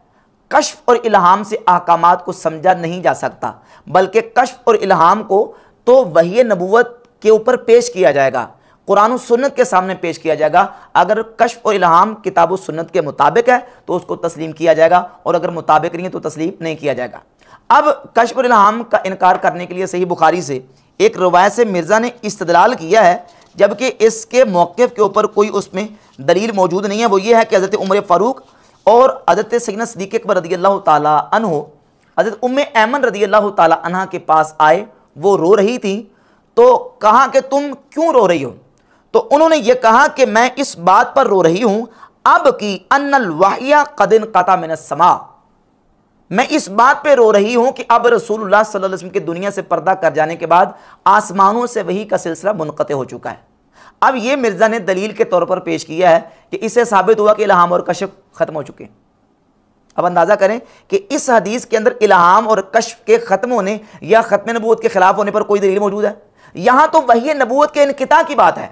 कश्फ और इल्हाम से अहकाम को समझा नहीं जा सकता बल्कि कश्फ और इल्हाम को तो वही नबूत के ऊपर पेश किया जाएगा कुरान सुन्नत के सामने पेश किया जाएगा अगर कश्फ और इल्हाम किताब सुन्नत के मुताबिक है तो उसको तस्लीम किया जाएगा और अगर मुताबिक नहीं है तो तस्लीम नहीं किया जाएगा अब कशफुल इल्हाम का इनकार करने के लिए सही बुखारी से एक रवायत से मिर्ज़ा ने इस्तलाल किया है जबकि इसके मौक़ के ऊपर कोई उसमें दलील मौजूद नहीं है वो ये है कि हज़रत उम्र फ़ारूक और हज़रत सैन सदीक़ अकबर रदी अल्लाह तन हो हज़रत उम ऐमन रदी अल्लाह तह के पास आए वो रो रही थी तो कहा कि तुम क्यों रो रही हो तो उन्होंने ये कहा कि मैं इस बात पर रो रही हूँ अब की अनल वाहिया कदिन कता मिन समा मैं इस बात पे रो रही हूं कि अब रसूलुल्लाह सल्लल्लाहु अलैहि वसल्लम की दुनिया से पर्दा कर जाने के बाद आसमानों से वही का सिलसिला मुनक़ हो चुका है अब ये मिर्ज़ा ने दलील के तौर पर पेश किया है कि इसे साबित हुआ कि इलाहाम और कश्यप ख़त्म हो चुके अब अंदाज़ा करें कि इस हदीस के अंदर इलाहाम और कश्यप के ख़त्म होने या ख़त्म नबूत के ख़िलाफ़ होने पर कोई दलील मौजूद है यहां तो वही नबूत के इनकता की बात है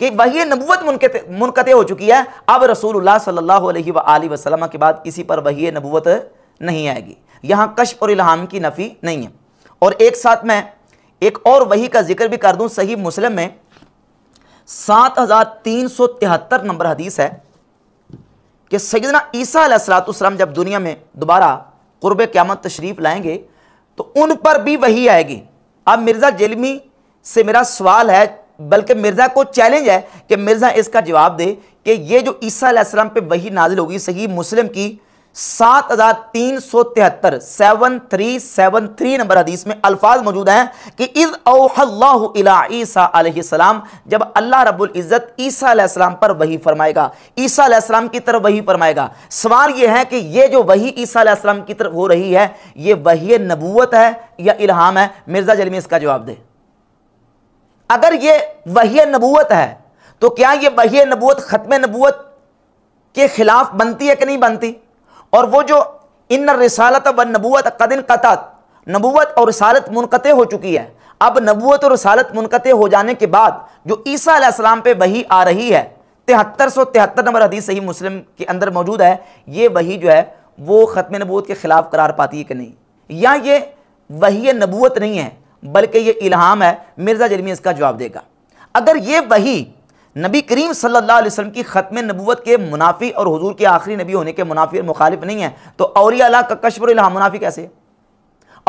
कि वही नबूत मुनक़ हो चुकी है अब रसूल सल्लाम के बाद इसी पर वही नबूत नहीं आएगी यहाँ कश्फ और इल्हाम की नफ़ी नहीं है और एक साथ मैं एक और वही का जिक्र भी कर दूँ सही मुस्लिम में सात हज़ार तीन सौ तिहत्तर नंबर हदीस है कि सैदना ईसा सलातम जब दुनिया में दोबारा क़ुरब क़्यामत तशरीफ़ लाएंगे तो उन पर भी वही आएगी अब मिर्ज़ा जिलमी से मेरा सवाल है बल्कि मिर्ज़ा को चैलेंज है कि मिर्ज़ा इसका जवाब दे कि ये जो ईसा पे वही नाजिल होगी सही मुस्लिम की सात हजार तीन सौ तिहत्तर seven three seven three number हदीस में अल्फाज मौजूद हैं कि इज ईसा जब अल्लाह रब्बुल इज़्ज़त ईसा पर वही फरमाएगा ईसा की तरफ वही फरमाएगा सवाल यह है कि यह जो वही ईसा की तरफ हो रही है यह वही नबूवत है या इल्हाम है मिर्ज़ा जलमी इसका जवाब दे अगर यह वही नबूवत है तो क्या यह वही नबूवत ख़त्म नबूवत के खिलाफ बनती है कि नहीं बनती और वो जो इन रसालत व नबूत कदिन कतात नबूत और रसालत मुनक़ हो चुकी है अब नबूत और रसालत मुनक़ हो जाने के बाद जो ईसा पर वही आ रही है तिहत्तर सौ तिहत्तर नंबर हदीस सही मुस्लिम के अंदर मौजूद है ये वही जो है वो ख़त्म नबूत के ख़िलाफ़ करार पाती है कि नहीं या ये वही नबूत नहीं है बल्कि ये इल्हाम है मिर्ज़ा जरमी इसका जवाब देगा अगर ये वही नबी करीम सल्लल्लाहु अलैहि वसल्लम की ख़त्म नबूत के मुनाफी और हुजूर के आखिरी नबी होने के मुनाफी और मुखालिफ नहीं है तो अलिया का कशफ और मुनाफी कैसे है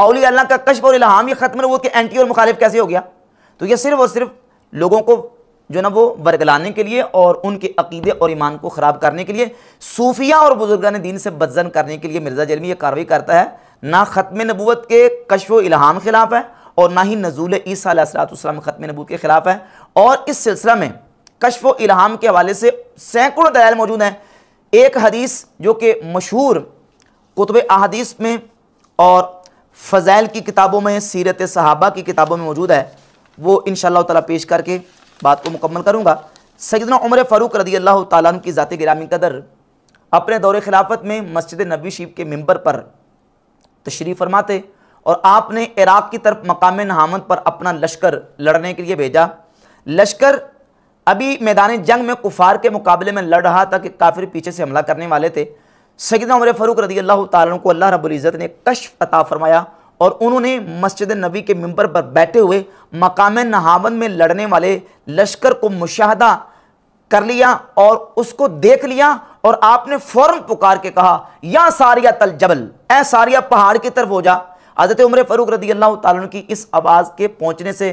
अल्लाह का कशफ और इलाम ख़त्म नबूत के एंटी और मुखालिफ कैसे हो गया तो यह सिर्फ और सिर्फ लोगों को जो ना वो बरगलाने के लिए और उनके अकीदे और ईमान को ख़राब करने के लिए सूफिया और बुजुर्गान दीन से बदजन करने के लिए मिर्ज़ा जर्मी यह कार्रवाई करता है ना ख़त्म नबूत के कशफ इलाम खिलाफ है और ना ही नजूल ईसा ख़त्म नबूत के ख़िलाफ़ है और इस सिलसिला में कशफ इल्हाम के हवाले से सैकड़ों दलाल मौजूद हैं एक हदीस जो कि मशहूर कुतब अहदीस में और फजाइल की किताबों में सीरत सहाबा की किताबों में मौजूद है वो इन ताला पेश करके बात को मुकम्मल करूँगा सैदना उमर फ़ारूक रदी अल्लाह तुम की ज़ाती गिरामी कदर अपने दौरे खिलाफत में मस्जिद नबी शरीफ के मंबर पर तशरीफ़ फरमाते और आपने इराक़ की तरफ मकाम नहामत पर अपना लश्कर लड़ने के लिए भेजा लश्कर अभी मैदान जंग में कुफार के मुकाबले में लड़ रहा था कि काफिर पीछे से हमला करने वाले थे सैदना उमर फरूक रदी अल्लाह तु को अल्लाह रबुल्ज़त ने कश्फ अता फरमाया और उन्होंने मस्जिद नबी के मंबर पर बैठे हुए मकाम नहावन में लड़ने वाले लश्कर को मुशाहदा कर लिया और उसको देख लिया और आपने फ़ौरन पुकार के कहा या सारिया तल जबल ए सारिया पहाड़ की तरफ हो जा हज़रत उम्र फरूक रदी अल्लाह तु की इस आवाज़ के पहुँचने से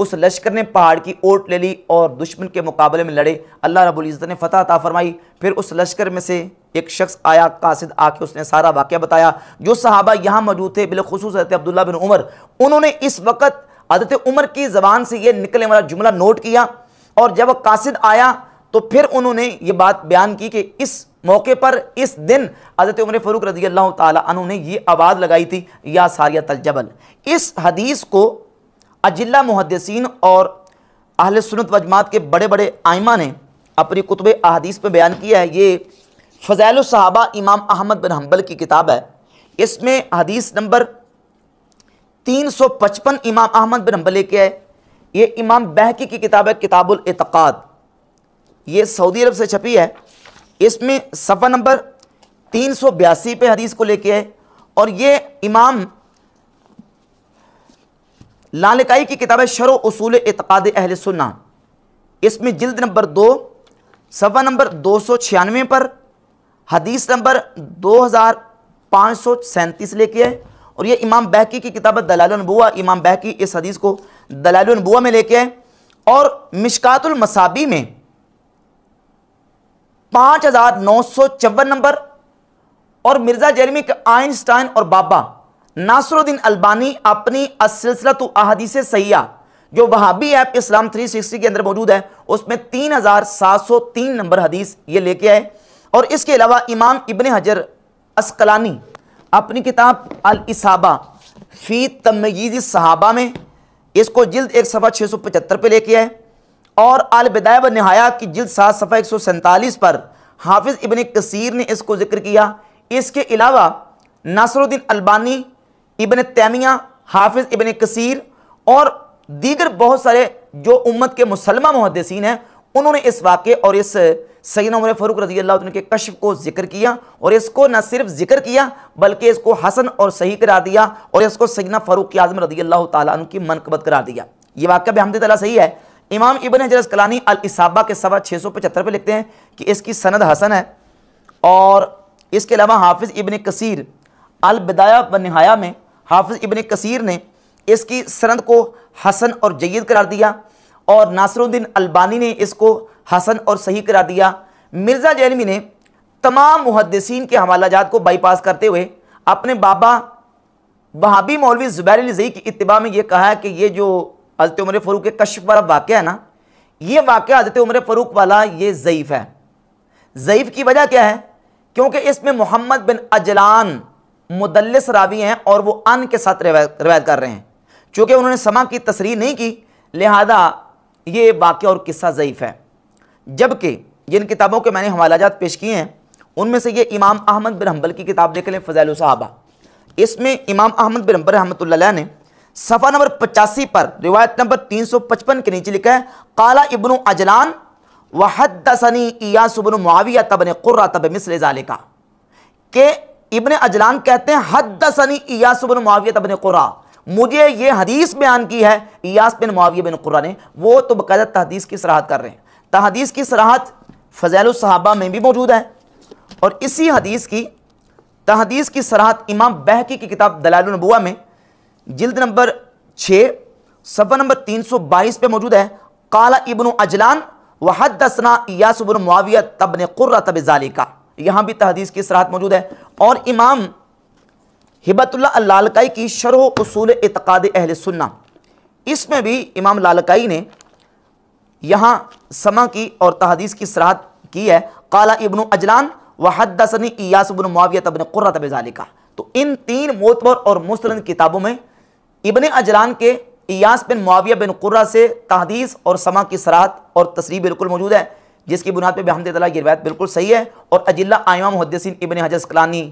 उस लश्कर ने पहाड़ की ओट ले ली और दुश्मन के मुकाबले में लड़े अल्लाह रबुल्ज़त ने फ़तह अता फरमाई फिर उस लश्कर में से एक शख्स आया कासिद आके उसने सारा वाक्य बताया जो सहाबा यहाँ मौजूद थे बिलखसूस हजरत अब्दुल्ला बिन उमर उन्होंने इस वक्त हजरत उमर की ज़बान से ये निकलने वाला जुमला नोट किया और जब कासिद आया तो फिर उन्होंने ये बात बयान की कि इस मौके पर इस दिन हज़रत उमर फ़रूक रजी अल्लाह तु ने ये आवाज़ लगाई थी या सारिया जबल इस हदीस को अजिला मुहदसिन और अहल सुनत वजमात के बड़े बड़े आइमा ने अपनी कुतब अहदीस में बयान किया है ये फ़जैल साहबा इमाम अहमद बिन हम्बल की किताब है इसमें हदीस नंबर तीन सौ पचपन इमाम अहमद बिन हम्बल लेके आए ये इमाम बहकी की किताब है किताबुल एतक़ाद ये सऊदी अरब से छपी है इसमें सफ़ा नंबर तीन सौ बयासी पर हदीस को लेके आए और ये इमाम लालकाई की किताब है शर उसूल एतक़ाद अहल सुन्ना इसमें जल्द नंबर दो सवा नंबर दो सौ छियानवे पर हदीस नंबर दो हज़ार पाँच सौ सैंतीस लेके आए और ये इमाम बहकी की किताब दलालबुआ इमाम बहकी इस हदीस को दलालबुआ में लेके आए और मसाबी में पाँच हज़ार नौ सौ चौवन नंबर और मिर्ज़ा जर्मी के आइंस्टाइन और बाबा नासरुद्दीन अल्बानी अपनी असलसला अहदीस सयाह जो वहाबी ऐप इस्लाम 360 के अंदर मौजूद है उसमें 3703 नंबर हदीस ये लेके आए और इसके अलावा इमाम इबन हजर असकलानी अपनी किताब अल इसाबा फ़ी तमयीज़ सहाबा में इसको जल्द एक सफ़ा छः सौ पचहत्तर पर लेके आए और आल नहाया की जल्द सात सफ़ा एक सौ सैंतालीस पर हाफिज़ इबन कसीर ने इसको ज़िक्र किया इसके अलावा नासरुद्दीन अल्बानी इबन तैमिया हाफिज़ इबन कसीर और दीगर बहुत सारे जो उम्मत के मुसलमान मुहदसिन हैं उन्होंने इस वाक़े और इस सैन उमर फ़रूक रजी अल्लाह के कश्फ को जिक्र किया और इसको न सिर्फ जिक्र किया बल्कि इसको हसन और सही करा दिया और इसको सैना फरूक आज़म रजी अल्लाह तन की मनकबत करा दिया ये वाक्य भी हमदी तला सही है इमाम इबन हजरस कलानी अलसाबा के सवा छः सौ पचहत्तर पर लिखते हैं कि इसकी सनद हसन है और इसके अलावा हाफिज़ इबन कसीर अलबदाया व नहाया में हाफिज़ इबन कसीर ने इसकी सरंद को हसन और जयद करार दिया और नासरुद्दीन अलबानी ने इसको हसन और सही करार दिया मिर्ज़ा जैलमी ने तमाम मुहदसिन के हवाला जात को बाईपास करते हुए अपने बाबा वहाबी मौलवी ज़ुबैर अलीजई की इतबा में यह कहा है कि ये जो हजरत उम्र फ़रूक के कश्फ वाला वाक़ है ना ये वाक़ हजरत उम्र फ़रूक वाला ये ज़यीफ़ है ज़यीफ़ की वजह क्या है क्योंकि इसमें मोहम्मद बिन अजलान मुदल्लिस रावी हैं और वो अन के साथ रिवायत कर रहे हैं चूँकि उन्होंने समा की तस्री नहीं की लिहाजा ये वाक़ और किस्सा ज़यीफ़ है जबकि जिन किताबों के मैंने हवालाजात पेश किए हैं उनमें से ये इमाम अहमद बिन हम्बल की किताब देख लें फ़जैल साहबा इसमें इमाम अहमद बिन हम्बल रहमत ने सफ़ा नंबर पचासी पर रिवायत नंबर तीन सौ पचपन के नीचे लिखा है काला इबन अजलान वहदसनी इयासुबन मुआविया तबन कुर्रा तब मिसल जालिका के इबन अजलान कहते हैं हदसनी इयास कुरा मुझे ये हदीस बयान की है इयास बिन मुआविया बिन कुरा ने वो तो बकायदा तहदीस की सराहत कर रहे हैं तहदीस की सराहत फजैल सहाबा में भी मौजूद है और इसी हदीस की तहदीस की सराहत इमाम बहकी की किताब दलालबुआ में जिल्द नंबर छः सफर नंबर तीन सौ बाईस पर मौजूद है काला इबन अजलान वहदसना इयास बिन मुआविया तबन कुर्रा तब जालिका यहाँ भी तहदीस की सराहत मौजूद है और इमाम हिबतुल्ला लालकाई की शरह उसूल इतकाद अहल सुन्ना इसमें भी इमाम लालकाई ने यहाँ समा की और तहदीस की सराहत की है काला इबन अजलान वहदसनी इयासबन माविया तबन क़ुर्रत का तो इन तीन मोतबर और मुस्तर किताबों में इबन अजलान के इयास बिन माविया बिन क़ुर्रा से तहदीस और समा की सराहत और तस्री बिल्कुल मौजूद है जिसकी बुनियाद पर बहमद तला की रवायत बिल्कुल सही है और अजिला आयमा मुहदसिन इबन हजस कलानी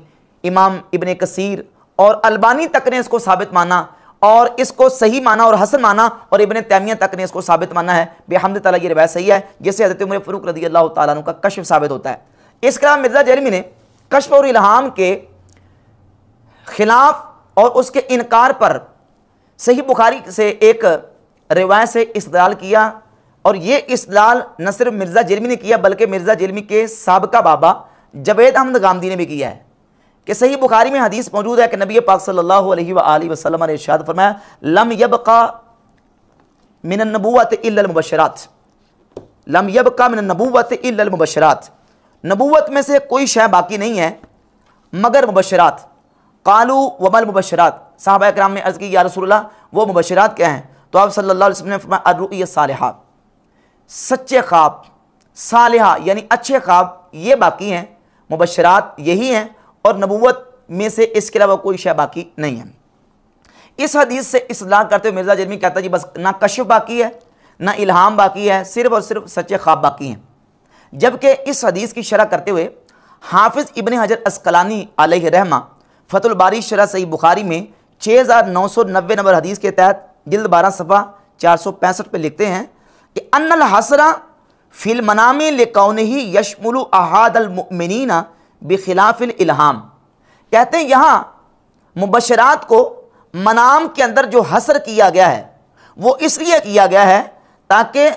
इमाम इबन कसीर और अलबानी तक ने इसको साबित माना और इसको सही माना और हसन माना और इबन तैमिया तक ने इसको साबित माना है बेहमद तला की रवायत सही है जिससे हजरत उम्र फ़रूक रदी अल्लाह तु का कश्य साबित होता है इसके अलावा मिर्ज़ा जरमी ने कश्य और इलाहाम के खिलाफ और उसके इनकार पर सही बुखारी से एक रिवायत से इस्तेदाल किया और ये इसलाल न सिर्फ मिर्ज़ा जिलमी ने किया बल्कि मिर्ज़ा जिलमी के सबका बाबा जवेद अहमद गांधी ने भी किया है कि सही बुखारी में हदीस मौजूद है कि नबी पाक सल्लल्लाहु अलैहि वसल्लम ने इरशाद फरमाया लम यबका मिनबूत इल्लमबशरात लम यबका मिनबूत इल्लमबशरात नबूत में से कोई शय बाकी नहीं है मगर मुबशरात कालू वमल मुबशरात साहबा कराम ने अर्ज़ की या रसूलुल्लाह वो मुबशरात क्या हैं तो आप सल्लल्लाहु अलैहि वसल्लम ने फरमाया सालहा सच्चे ख्वाब सालहा यानी अच्छे ख्वाब ये बाकी हैं मुबशरात यही हैं और नबूत में से इसके अलावा कोई शय बाकी नहीं है इस हदीस से इसलाह करते हुए मिर्ज़ा जरमी कहता है जी बस ना कश्य बाकी है ना इल्हाम बाकी है सिर्फ और सिर्फ सच्चे ख्वाब बाकी हैं जबकि इस हदीस की शरह करते हुए हाफिज़ इबन हजर असकलानी रहमा फतुलबारी शरा सही बुखारी में छः हज़ार नौ सौ नब्बे नंबर हदीस के तहत जल्द बारह सफ़ा चार सौ पैंसठ पर लिखते हैं कि अनल हसरा फिल मनाम कौन ही यशमुल अहादलमिनना बखिलाफिल इल्हाम कहते हैं यहाँ मुबशरात को मनाम के अंदर जो हसर किया गया है वो इसलिए किया गया है ताकि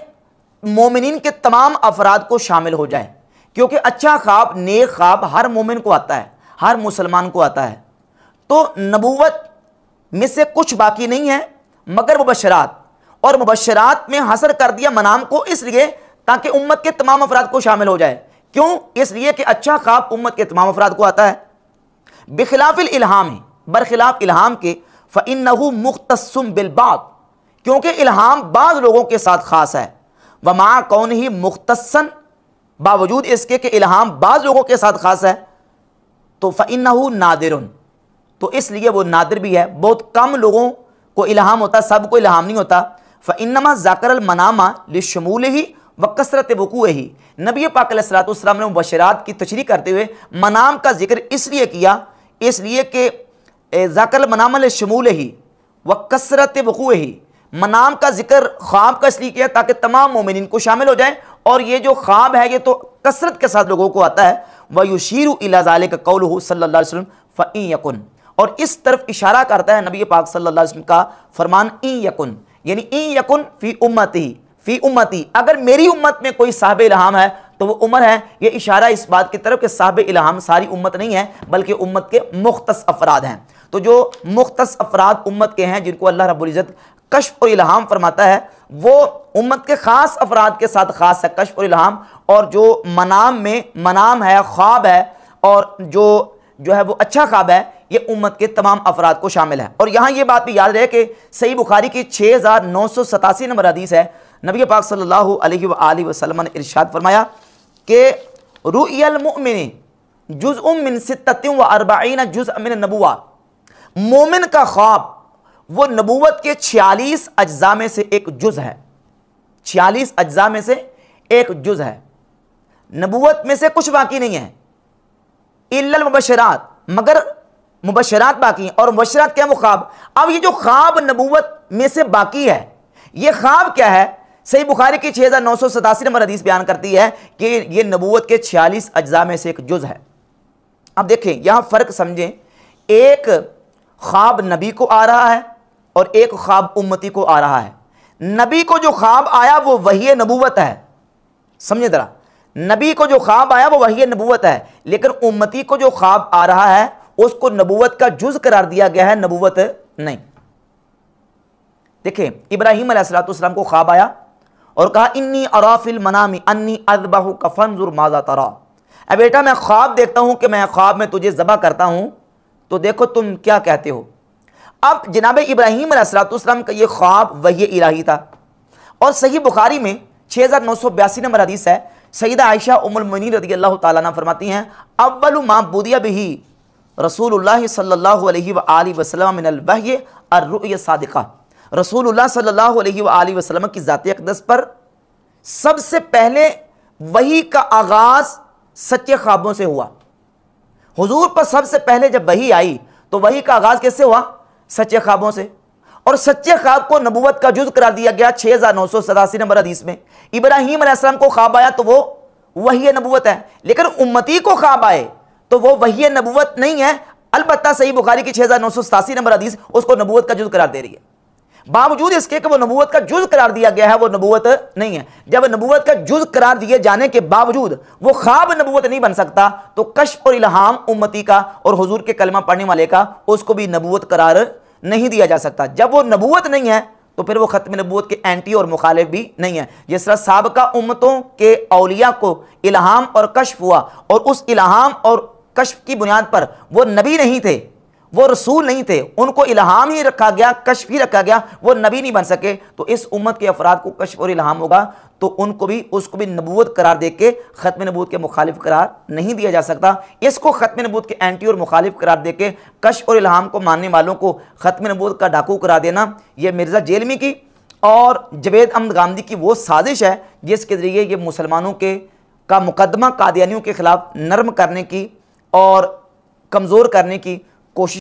मोमिन के तमाम अफराद को शामिल हो जाए क्योंकि अच्छा ख्वाब नेक ख्वाब हर मोमिन को आता है हर मुसलमान को आता है तो नबूवत में से कुछ बाकी नहीं है मगर मुबशरात और मुबशरात में हसर कर दिया मनाम को इसलिए ताकि उम्मत के तमाम अफराद को शामिल हो जाए क्यों इसलिए कि अच्छा ख्वाब उम्मत के तमाम अफराद को आता है बिखिलाफिल इल्हाम है बरखिलाफ इल्हाम के फ़िन मुख्तसम बिलबाप क्योंकि इल्हाम बाज़ लोगों के साथ ख़ास है वमा कौन ही मुख्तसन बावजूद इसके कि इल्हाम बाज़ लोगों के साथ ख़ास है तो फ़िन नादिर तो इसलिए वो नादिर भी है बहुत कम लोगों को इल्हाम होता सबको इल्हाम नहीं होता फ़िनमा ज़ाकर मनामा लिशमूल ही व कसरत वकूए ही नबी पाक सलातम ने मुबशरात की तशरी करते हुए मनाम का जिक्र इसलिए किया इसलिए कि ज़ाकर मनामा शमूल ही व कसरत वकूए ही मनाम का जिक्र ख्वाब का इसलिए किया ताकि तमाम मोमिन को शामिल हो जाए और ये जो ख्वाब है ये तो कसरत के साथ लोगों को आता है वयुशीर इलाजाल का कौल सल्ला फ़ी यकुन और इस तरफ इशारा करता है नबी पाक अलैहि वसल्लम का फरमान ई यकुन यानी यकुन फी उम्मती फी उम्मती अगर मेरी उम्मत में कोई साहब इलाहाम है तो वो उमर है ये इशारा इस बात की तरफ कि साहब इलाहाम सारी उम्मत नहीं है बल्कि उम्मत के मुख्तस अफराद हैं तो जो मुख्तस अफराद उम्मत के हैं जिनको अल्लाह रबुल्ज़त कश्फ और इल्हाम फरमाता है वो उम्मत के ख़ास अफराद के साथ ख़ास है कश्फ और इल्हाम और जो मनाम में मनाम है ख्वाब है और जो जो है वो अच्छा ख्वाब है ये उम्मत के तमाम अफराद को शामिल है और यहाँ ये बात भी याद रहे कि सही बुखारी की छः हज़ार नौ सौ सतासी नंबर हदीस है नबी पाक सल्लल्लाहु अलैहि वसल्लम ने इरशाद फरमाया कि रुमिन जुज़ उमिन सितम व अरबाइन जुज़ अमिन नबुआ मोमिन का ख्वाब वो नबूवत के छियालीस अज्जा में से एक जुज़ है छियालीस अज्जा में से एक जुज़ है नबूवत में से कुछ बाकी नहीं है इल्ल मुबशरात मगर मुबशरात बाकी हैं और मुबशरात क्या वो ख्वाब अब ये जो ख्वाब नबूवत में से बाकी है ये ख्वाब क्या है सही बुखारी की छः हज़ार नौ सौ सतासी नंबर हदीस बयान करती है कि ये नबूवत के छियालीस अज्जा में से एक जुज़ है अब देखें यहाँ फ़र्क समझें एक ख्वाब नबी को आ रहा है और एक ख्वाब उम्मती को आ रहा है नबी को जो ख्वाब आया वो वही नबूवत है समझे ज़रा नबी को जो ख्वाब आया वो वही नबूवत है लेकिन उम्मती को जो ख्वाब आ रहा है उसको नबूवत का जुज करार दिया गया है नबूवत नहीं देखें इब्राहिम सलाम को ख्वाब आया और कहा इन्नी अराफिल मनामी अन्नी अजबाह कफनजुर माजा तरा अब बेटा मैं ख्वाब देखता हूं कि मैं ख्वाब में तुझे ज़बा करता हूं तो देखो तुम क्या कहते हो अब जनाब इब्राहिम सलाम का यह ख्वाब वही इलाही था और सही बुखारी में छह हज़ार नौ सौ बयासी नंबर हदीस है सईदा आयशा उमल मुनीर रदी अल्लाह ताला फरमाती हैं अव्वल माँ बुदिया भी रसूल सल्ला वसलमय अर्रुय रसूल सल्ला वसलम की ज़ात अकदस पर सबसे पहले वही का आगाज़ सच्चे ख्वाबों से हुआ हुजूर पर सबसे पहले जब वही आई तो वही का आगाज़ कैसे हुआ सच्चे ख्वाबों से और सच्चे ख्वाब को नबूवत का जुज करा दिया गया छः हज़ार नौ सौ सतासी नंबर हदीस में इब्राहिम को ख्वाब आया तो वो वही नबूवत है लेकिन उम्मती को ख्वाब आए तो वो वही नबूत नहीं है अलबत् सही बुखारी की छह हज़ार नौ सौ सतासी नंबर अदीस उसको नबूत का जुज करार दे रही है बावजूद इसके कि वो नबूत का जुज करार दिया गया है वो नबूत नहीं है जब नबूत का जुज करार दिए जाने के बावजूद वो खाब नबूत नहीं बन सकता तो कश और इलाहाम उम्मती का और हजूर के कलमा पढ़ने वाले का उसको भी नबूत करार नहीं दिया जा सकता जब वो नबूत नहीं है तो फिर वो ख़त्म नबूत के एंटी और मुखालिफ भी नहीं है जिस तरह सबका उम्मतों के अलिया को इलाहाम और कश्फ हुआ और उस इलाहाम और कश्फ की बुनियाद पर वो नबी नहीं थे वो रसूल नहीं थे उनको इल्हाम ही रखा गया कश्फ ही रखा गया वो नबी नहीं बन सके तो इस उम्मत के अफराद को कश्फ और इल्हाम होगा तो उनको भी उसको भी नबूत करार दे के ख़त्म नबूत के मुखालिफ करार नहीं दिया जा सकता इसको ख़त्म नबूत के एंटी और मुखालिफ करार दे के कश्फ और इल्हाम को मानने वालों को ख़त्म नबूत का डाकू करा देना ये मिर्ज़ा जेलमी की और जवेद अहमद गांधी की वो साजिश है जिसके ज़रिए ये मुसलमानों के का मुकदमा कादियानियों के ख़िलाफ़ नरम करने की और कमज़ोर करने की कोशिश